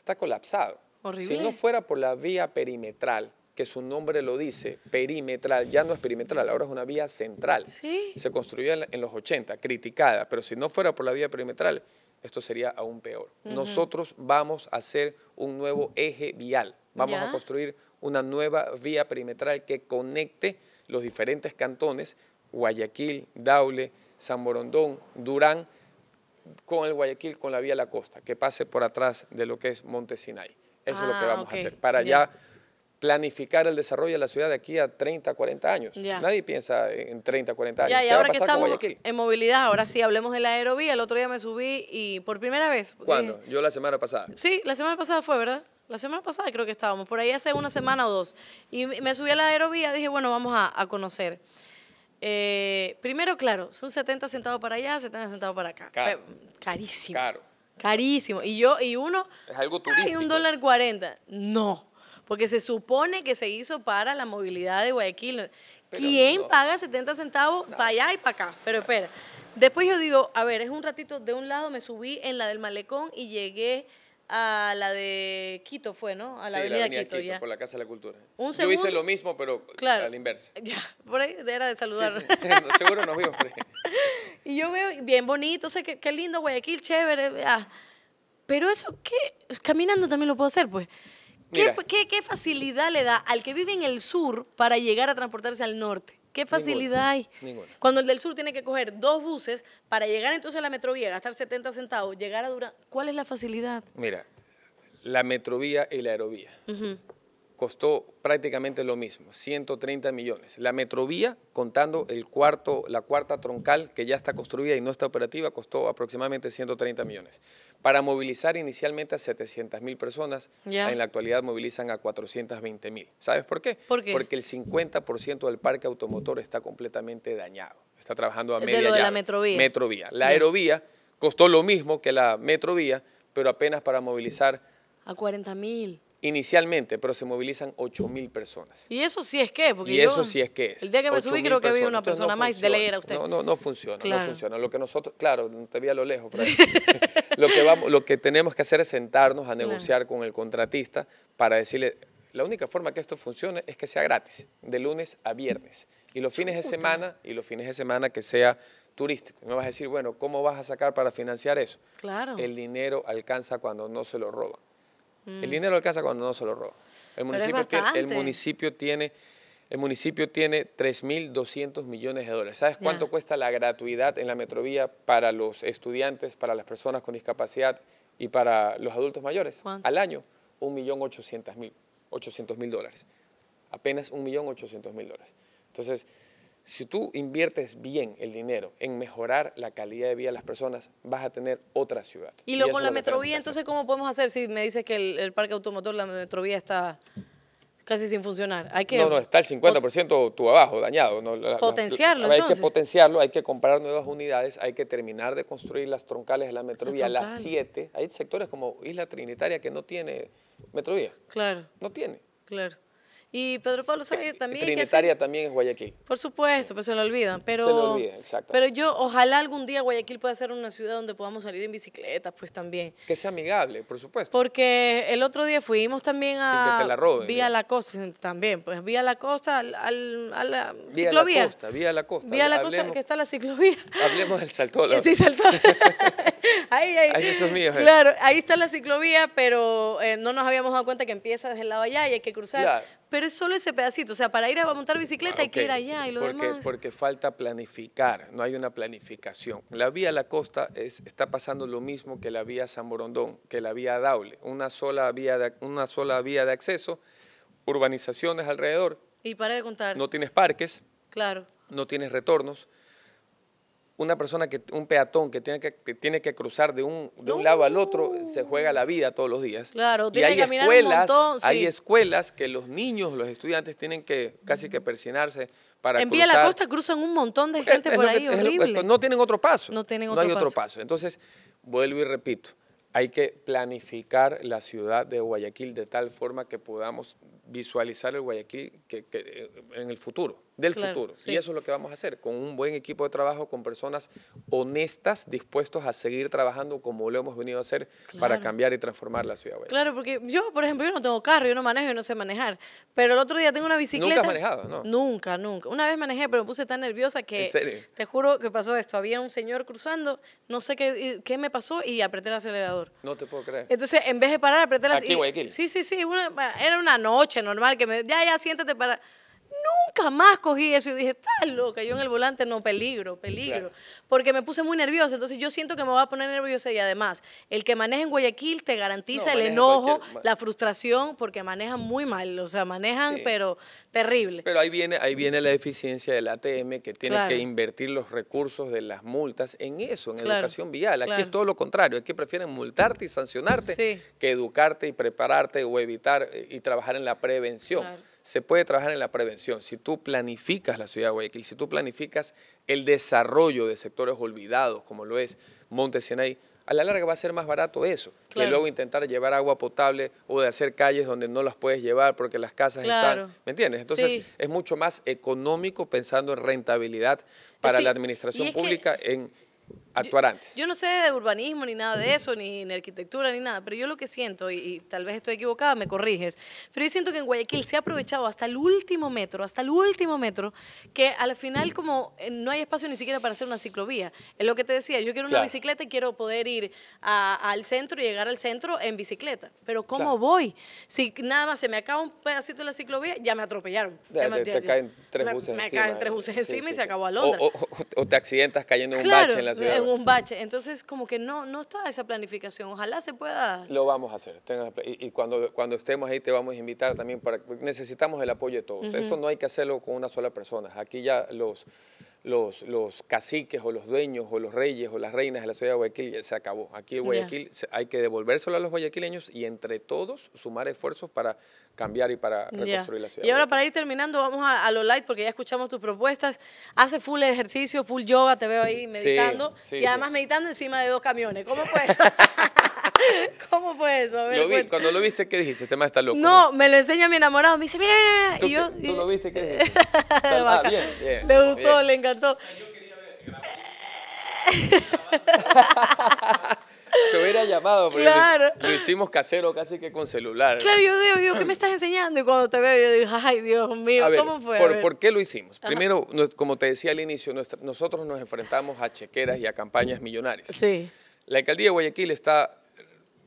está colapsado. Si no fuera por la vía perimetral, que su nombre lo dice, perimetral, ya no es perimetral, ahora es una vía central. Sí. Se construyó en, los 80, criticada, pero si no fuera por la vía perimetral, esto sería aún peor. Nosotros vamos a hacer un nuevo eje vial, vamos a construir una nueva vía perimetral que conecte los diferentes cantones, Guayaquil, Daule, San Borondón, Durán, con el Guayaquil, con la vía La Costa, que pase por atrás de lo que es Monte Sinai. Eso es lo que ah, vamos a hacer, para ya planificar el desarrollo de la ciudad de aquí a 30, 40 años. Nadie piensa en 30, 40 años. Ya, y ahora que estamos en movilidad, ahora sí, hablemos de la aerovía. El otro día me subí y por primera vez. Eh, ¿Cuándo? Yo la semana pasada. Sí, la semana pasada fue, ¿verdad? La semana pasada creo que estábamos, por ahí hace una semana o dos. Y me subí a la aerovía, dije, bueno, vamos a conocer. Eh, primero, claro, son 70 centavos para allá, 70 centavos para acá. Carísimo. Carísimo. Y yo, y uno. Es algo turístico. un dólar 40. No. Porque se supone que se hizo para la movilidad de Guayaquil. ¿Quién paga 70 centavos para allá y para acá? Pero espera. Después yo digo, a ver, es un ratito, de un lado me subí en la del malecón y llegué a la de Quito fue, ¿no? A la, sí, la Quito, por la Casa de la Cultura. ¿Un Yo hice lo mismo, pero claro. inverso. Ya, por ahí era de saludar. Seguro nos vimos Y yo veo, bien bonito, o sea, qué, lindo Guayaquil, chévere. Pero eso, ¿qué? Caminando también lo puedo hacer, pues. qué facilidad le da al que vive en el sur para llegar a transportarse al norte? ¿Qué facilidad hay? Ninguna. Cuando el del sur tiene que coger dos buses para llegar entonces a la metrovía, gastar 70 centavos, llegar a Durán, ¿cuál es la facilidad? Mira, la metrovía y la aerovía costó prácticamente lo mismo, 130 millones. La metrovía, contando el cuarto, la cuarta troncal que ya está construida y no está operativa, costó aproximadamente 130 millones. Para movilizar inicialmente a 700 mil personas, ya en la actualidad movilizan a 420 mil. ¿Sabes por qué? Porque el 50% del parque automotor está completamente dañado. Está trabajando a media de lo de la metrovía. metrovía. La aerovía costó lo mismo que la metrovía, pero apenas para movilizar... A 40 mil inicialmente, pero se movilizan 8.000 personas. Y eso sí es que, porque es El día que me subí creo que vi una persona más de leer a usted. No, no, no funciona, no funciona. Lo que nosotros, claro, te vi a lo lejos, pero lo que vamos, lo que tenemos que hacer es sentarnos a negociar con el contratista para decirle, la única forma que esto funcione es que sea gratis, de lunes a viernes y los fines de semana y los fines de semana que sea turístico. Me vas a decir, bueno, ¿cómo vas a sacar para financiar eso? Claro. El dinero alcanza cuando no se lo roban. Mm. El dinero alcanza cuando no se lo roba. El municipio, tiene, el municipio tiene 3.200 millones de dólares. ¿Sabes cuánto cuesta la gratuidad en la metrovía para los estudiantes, para las personas con discapacidad y para los adultos mayores? Al año, 1.800.000 dólares. Apenas 1.800.000 dólares. Entonces, si tú inviertes bien el dinero en mejorar la calidad de vida de las personas, vas a tener otra ciudad. Y, lo con la metrovía, entonces, ¿cómo podemos hacer si me dices que el, parque automotor, la metrovía está casi sin funcionar. no, no, está el 50% tú abajo, dañado. potenciarlo, entonces. Hay que potenciarlo, hay que comprar nuevas unidades, hay que terminar de construir las troncales de la metrovía, las 7. Hay sectores como Isla Trinitaria que no tiene metrovía. Claro. No tiene. Claro. Y Pedro Pablo sabe también. Trinitaria también es Guayaquil. Por supuesto, pues se lo olvidan. Pero, se lo olvida, exacto. Pero yo, ojalá algún día Guayaquil pueda ser una ciudad donde podamos salir en bicicleta, pues también. Que sea amigable, por supuesto. Porque el otro día fuimos también a. Vía la costa, también, pues vía la costa, al, a la vía La costa, vía la costa. Vía la costa, que está la ciclovía. Hablemos del saltólogos. Sí, ahí, ahí. Eh. Claro, ahí está la ciclovía, pero eh, no nos habíamos dado cuenta que empieza desde el lado allá y hay que cruzar. Claro pero es solo ese pedacito. O sea, para ir a montar bicicleta hay que ir allá y lo porque, demás. Porque falta planificar, no hay una planificación. La vía a la costa es, está pasando lo mismo que la vía San Borondón, que la vía Daule. Una sola vía de, una sola vía de acceso, urbanizaciones alrededor. Y para de contar. No tienes parques. Claro. No tienes retornos una persona, que un peatón que tiene que, tiene que cruzar de un, de un lado al otro, eh, se juega la vida todos los días. Claro, y hay escuelas, Hay escuelas que los niños, los estudiantes tienen que casi que persinarse para en Vía la Costa cruzan un montón de gente por ahí, horrible. no tienen otro paso. No tienen otro no hay otro paso. Entonces, vuelvo y repito, hay que planificar la ciudad de Guayaquil de tal forma que podamos visualizar el Guayaquil que, que, eh, en el futuro del futuro. Y eso es lo que vamos a hacer, con un buen equipo de trabajo, con personas honestas, dispuestos a seguir trabajando como lo hemos venido a hacer para cambiar y transformar la ciudad. Claro, porque yo, por ejemplo, yo no tengo carro, yo no manejo, y no sé manejar, pero el otro día tengo una bicicleta. ¿Nunca has manejado? No. Nunca, nunca. Una vez manejé, pero me puse tan nerviosa que... Te juro que pasó esto, había un señor cruzando, no sé qué, qué me pasó y apreté el acelerador. No te puedo creer. Entonces, en vez de parar, apreté el acelerador. ¿Aquí, Sí, sí, sí, era una noche normal que me... Ya, ya, siéntate para... Nunca más cogí eso y dije, está loca, yo en el volante no, peligro, peligro. Porque me puse muy nerviosa, entonces yo siento que me voy a poner nerviosa y además, el que maneja en Guayaquil te garantiza el enojo, la frustración, porque manejan muy mal, o sea, manejan pero terrible. Pero ahí viene, ahí viene la eficiencia del ATM, que tiene que invertir los recursos de las multas en eso, en educación vial. Aquí es todo lo contrario, aquí prefieren multarte y sancionarte que educarte y prepararte o evitar eh, y trabajar en la prevención se puede trabajar en la prevención. Si tú planificas la ciudad de Guayaquil, si tú planificas el desarrollo de sectores olvidados, como lo es Monte a la larga va a ser más barato eso que luego intentar llevar agua potable o de hacer calles donde no las puedes llevar porque las casas están. ¿Me entiendes? Entonces es mucho más económico pensando en rentabilidad para la administración pública en actuar antes. Yo, no sé de urbanismo ni nada de eso, ni, en arquitectura ni nada, pero yo lo que siento, y, tal vez estoy equivocada, me corriges, pero yo siento que en Guayaquil se ha aprovechado hasta el último metro, hasta el último metro, que al final como eh, no hay espacio ni siquiera para hacer una ciclovía. Es lo que te decía, yo quiero una bicicleta y quiero poder ir al centro y llegar al centro en bicicleta, pero ¿cómo voy? Si nada más se me acaba un pedacito de la ciclovía, ya me atropellaron. me, te, caen tres buses encima. Me caen tres buses y se acabó a Londres. O, te accidentas cayendo en un bache en la ciudad en un bache. Entonces, como que no, no está esa planificación. Ojalá se pueda. Lo vamos a hacer. Y, cuando, cuando estemos ahí te vamos a invitar también para. Necesitamos el apoyo de todos. Esto no hay que hacerlo con una sola persona. Aquí ya los los, los caciques o los dueños o los reyes o las reinas de la ciudad de Guayaquil, se acabó. Aquí en Guayaquil hay que devolvérselo a los guayaquileños y entre todos sumar esfuerzos para cambiar y para reconstruir la ciudad. Y ahora para ir terminando, vamos a, lo light porque ya escuchamos tus propuestas. Hace full ejercicio, full yoga, te veo ahí meditando y además meditando encima de dos camiones. ¿Cómo fue eso? ¿Cómo fue eso? cuando lo viste, ¿qué dijiste? Este tema está loco. No, me lo enseña mi enamorado. Me dice, mira, mira, y yo, ¿tú lo viste? ¿Qué ah, Le gustó, le yo quería ver, Te hubiera llamado, pero lo, hicimos casero casi que con celular. Claro, yo digo, ¿qué me estás enseñando? Y cuando te veo, yo digo, ay, Dios mío, ¿cómo fue? Por, qué lo hicimos? Primero, como te decía al inicio, nosotros nos enfrentamos a chequeras y a campañas millonarias. Sí. La alcaldía de Guayaquil está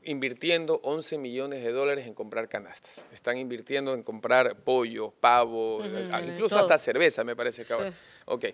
invirtiendo 11 millones de dólares en comprar canastas. Están invirtiendo en comprar pollo, pavo, eh, incluso hasta cerveza, me parece que ahora. Ok.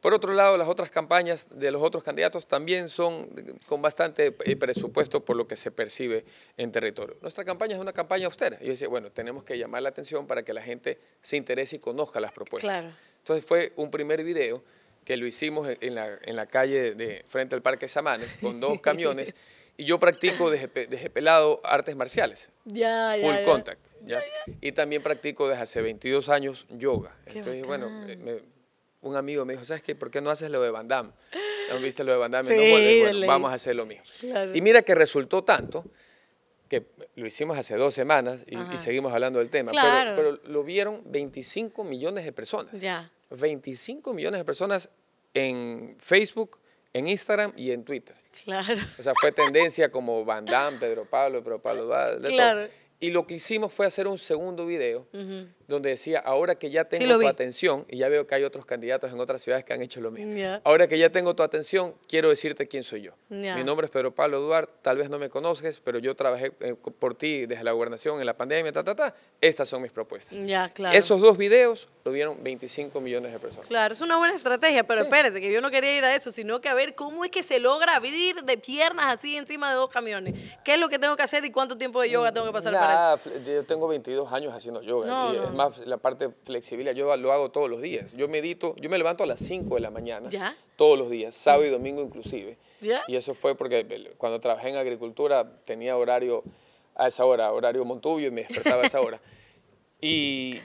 Por otro lado, las otras campañas de los otros candidatos también son con bastante eh, presupuesto por lo que se percibe en territorio. Nuestra campaña es una campaña austera. Y yo decía, bueno, tenemos que llamar la atención para que la gente se interese y conozca las propuestas. Claro. Entonces fue un primer video que lo hicimos en la, en la calle de frente al Parque Samanes con dos camiones y yo practico desde, pelado artes marciales. Ya, full ya, contact. Ya. Y también practico desde hace 22 años yoga. Qué Entonces, bueno, eh, me, un amigo me dijo, ¿sabes qué? ¿Por qué no haces lo de Van Damme? ¿No viste lo de Van Damme? no, vamos a hacer lo mismo. Y mira que resultó tanto que lo hicimos hace dos semanas y, seguimos hablando del tema, pero, lo vieron 25 millones de personas. Ya. 25 millones de personas en Facebook, en Instagram y en Twitter. Claro. O sea, fue tendencia como Van Damme, Pedro Pablo, Pedro Pablo, claro. Y lo que hicimos fue hacer un segundo video donde decía, ahora que ya tengo tu atención, y ya veo que hay otros candidatos en otras ciudades que han hecho lo mismo, ahora que ya tengo tu atención, quiero decirte quién soy yo. Mi nombre es Pedro Pablo Duarte, tal vez no me conoces, pero yo trabajé eh, por ti desde la gobernación en la pandemia, ta, ta, ta. estas son mis propuestas. Esos dos videos lo vieron 25 millones de personas. Claro, es una buena estrategia, pero espérese, que yo no quería ir a eso, sino que a ver cómo es que se logra abrir de piernas así encima de dos camiones. ¿Qué es lo que tengo que hacer y cuánto tiempo de yoga tengo que pasar para eso? Yo tengo 22 años haciendo yoga más la parte flexibilidad. Yo lo hago todos los días. Yo medito, yo me levanto a las 5 de la mañana. Todos los días, sábado y domingo inclusive. Y eso fue porque eh, cuando trabajé en agricultura tenía horario a esa hora, horario Montubio, y me despertaba a esa hora. Y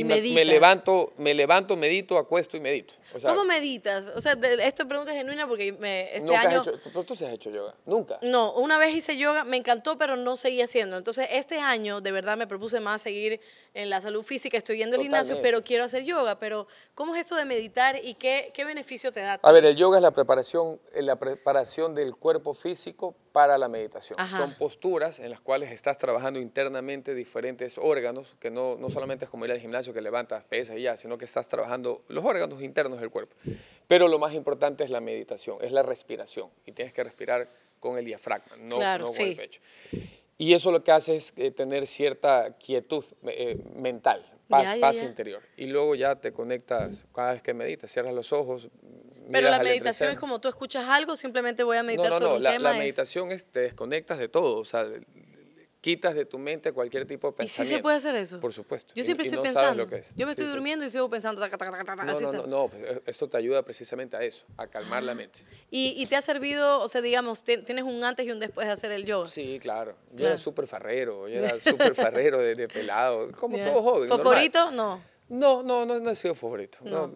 y, medito me, levanto, me levanto, medito, acuesto y medito. ¿Cómo meditas? O sea, esta pregunta es genuina porque este año... ¿tú, sí has hecho yoga? ¿Nunca? No, una vez hice yoga, me encantó, pero no seguí haciendo. Entonces, este año de verdad me propuse más seguir en la salud física, estoy yendo al gimnasio, pero quiero hacer yoga. Pero, ¿cómo es esto de meditar y qué, qué beneficio te da? A ver, el yoga es la preparación, eh, la preparación del cuerpo físico para la meditación. Son posturas en las cuales estás trabajando internamente diferentes órganos, que no, no solamente es como ir al gimnasio que levantas pesas y ya, sino que estás trabajando los órganos internos del cuerpo. Pero lo más importante es la meditación, es la respiración, y tienes que respirar con el diafragma, no, con el pecho. Y eso lo que hace es eh, tener cierta quietud eh, mental, paz, paz interior. Y luego ya te conectas, cada vez que meditas, cierras los ojos, pero la meditación es como tú escuchas algo, simplemente voy a meditar no, no, no, la, meditación es... te desconectas de todo, o sea, quitas de tu mente cualquier tipo de pensamiento. ¿Y sí se puede hacer eso? Por supuesto. Yo siempre estoy pensando. que Yo me estoy durmiendo y sigo pensando. no, no, no, pues, e, esto te ayuda precisamente a eso, a calmar la mente. ¿Y, y te ha servido, o sea, digamos, tienes un antes y un después de hacer el yoga? Sí, claro. Yo era súper farrero, yo era súper farrero de, pelado, como todo joven. ¿Favorito? No. No, no, no, no he sido favorito. No.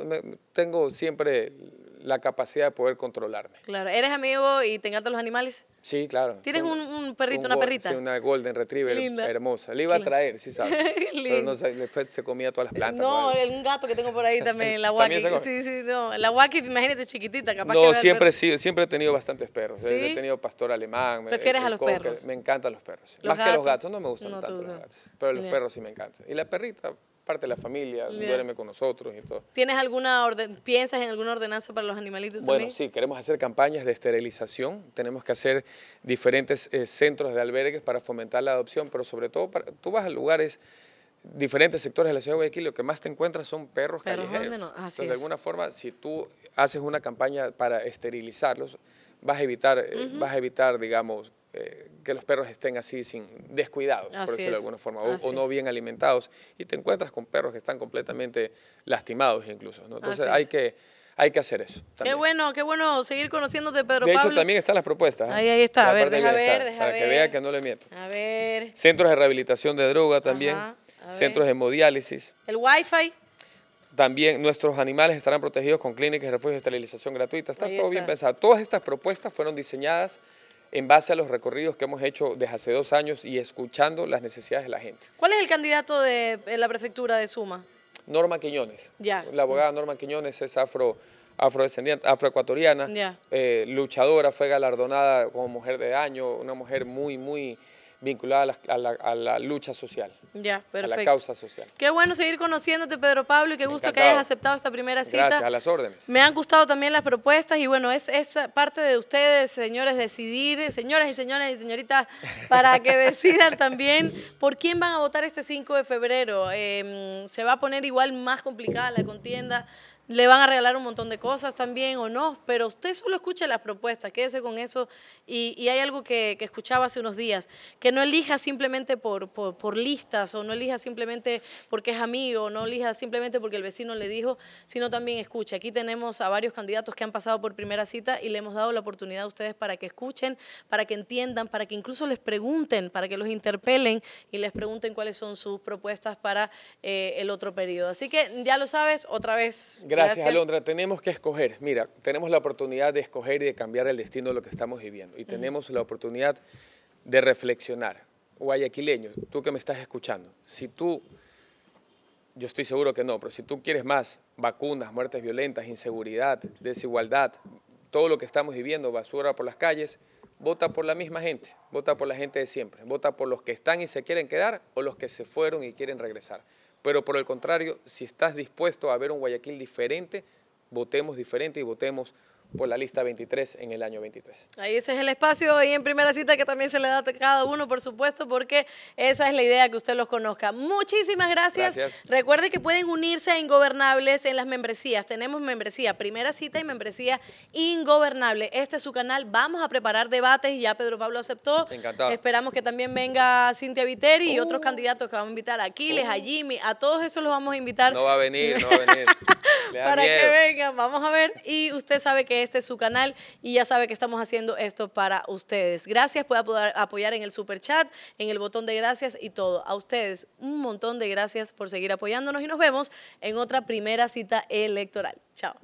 tengo siempre la capacidad de poder controlarme. Claro, ¿eres amigo y te encantan los animales? Sí, claro. ¿Tienes un, perrito, una perrita? Sí, una golden retriever hermosa. Le iba a traer, sí sabe. pero no, después se comía todas las plantas. No, un gato que tengo por ahí también, la Waki. sí, sí, no. La Wacky, imagínate, chiquitita, capaz No, siempre, siempre he tenido bastantes perros. He tenido pastor alemán. ¿Prefieres eh, a los perros? Me encantan los perros. Más que los gatos, no me gustan tanto los gatos. Pero los perros sí me encantan. Y la perrita, parte de la familia, duerme con nosotros y todo. ¿Tienes alguna orden, piensas en alguna ordenanza para los animalitos bueno, sí, queremos hacer campañas de esterilización, tenemos que hacer diferentes eh, centros de albergues para fomentar la adopción, pero sobre todo, para, tú vas a lugares diferentes sectores de la ciudad de Guayaquil, lo que más te encuentras son perros, que callejeros. de alguna forma, si tú haces una campaña para esterilizarlos, vas a evitar, eh, vas a evitar, digamos, eh, que los perros estén así sin descuidados, por decirlo de alguna forma, o, no bien alimentados, y te encuentras con perros que están completamente lastimados incluso. Entonces hay que, hay que hacer eso. Qué bueno, qué bueno seguir conociéndote, Pedro De hecho, también están las propuestas. ¿eh? Ahí, está, a ver, ver, para que vea que no le miento. Centros de rehabilitación de droga también, centros de hemodiálisis. El Wi-Fi También nuestros animales estarán protegidos con clínicas de refugio de esterilización gratuita. Está todo bien pensado. Todas estas propuestas fueron diseñadas en base a los recorridos que hemos hecho desde hace dos años y escuchando las necesidades de la gente. ¿Cuál es el candidato de la prefectura de Suma? Norma Quiñones. La abogada Norma Quiñones es afro afrodescendiente, afroecuatoriana, eh, luchadora, fue galardonada como mujer de año, una mujer muy, muy vinculada a la, lucha social. Ya, perfecto. A la causa social. Qué bueno seguir conociéndote, Pedro Pablo, y qué gusto que hayas aceptado esta primera cita. Gracias, a las órdenes. Me han gustado también las propuestas y bueno, es, parte de ustedes, señores, decidir, señoras y señores y señoritas, para que decidan también por quién van a votar este 5 de febrero. Em, se va a poner igual más complicada la contienda le van a regalar un montón de cosas también o no, pero usted solo escuche las propuestas, quédese con eso. Y, hay algo que, que, escuchaba hace unos días, que no elija simplemente por, por, listas o no elija simplemente porque es amigo, no elija simplemente porque el vecino le dijo, sino también escuche. Aquí tenemos a varios candidatos que han pasado por primera cita y le hemos dado la oportunidad a ustedes para que escuchen, para que entiendan, para que incluso les pregunten, para que los interpelen y les pregunten cuáles son sus propuestas para eh, el otro periodo. Así que ya lo sabes, otra vez. Gracias, Alondra. Tenemos que escoger. Mira, tenemos la oportunidad de escoger y de cambiar el destino de lo que estamos viviendo. Y tenemos la oportunidad de reflexionar. Guayaquileño, tú que me estás escuchando, si tú, yo estoy seguro que no, pero si tú quieres más vacunas, muertes violentas, inseguridad, desigualdad, todo lo que estamos viviendo, basura por las calles, vota por la misma gente, vota por la gente de siempre, vota por los que están y se quieren quedar o los que se fueron y quieren regresar. Pero por el contrario, si estás dispuesto a ver un Guayaquil diferente, votemos diferente y votemos por la lista 23 en el año 23. Ahí ese es el espacio y en primera cita que también se le da a cada uno, por supuesto, porque esa es la idea que usted los conozca. Muchísimas gracias. Recuerde que pueden unirse a Ingobernables en las membresías. Tenemos membresía primera cita y membresía Ingobernable. Este es su canal. Vamos a preparar debates y ya Pedro Pablo aceptó. Encantado. Esperamos que también venga Cintia Viteri y otros uh. candidatos que vamos a invitar a Aquiles, a uh. Jimmy, a todos esos los vamos a invitar. No va a venir, no va a venir. Para que vengan, vamos a ver. Y usted sabe que este es su canal y ya sabe que estamos haciendo esto para ustedes. Gracias, puede apoyar en el super chat, en el botón de gracias y todo. A ustedes un montón de gracias por seguir apoyándonos y nos vemos en otra primera cita electoral. Chao.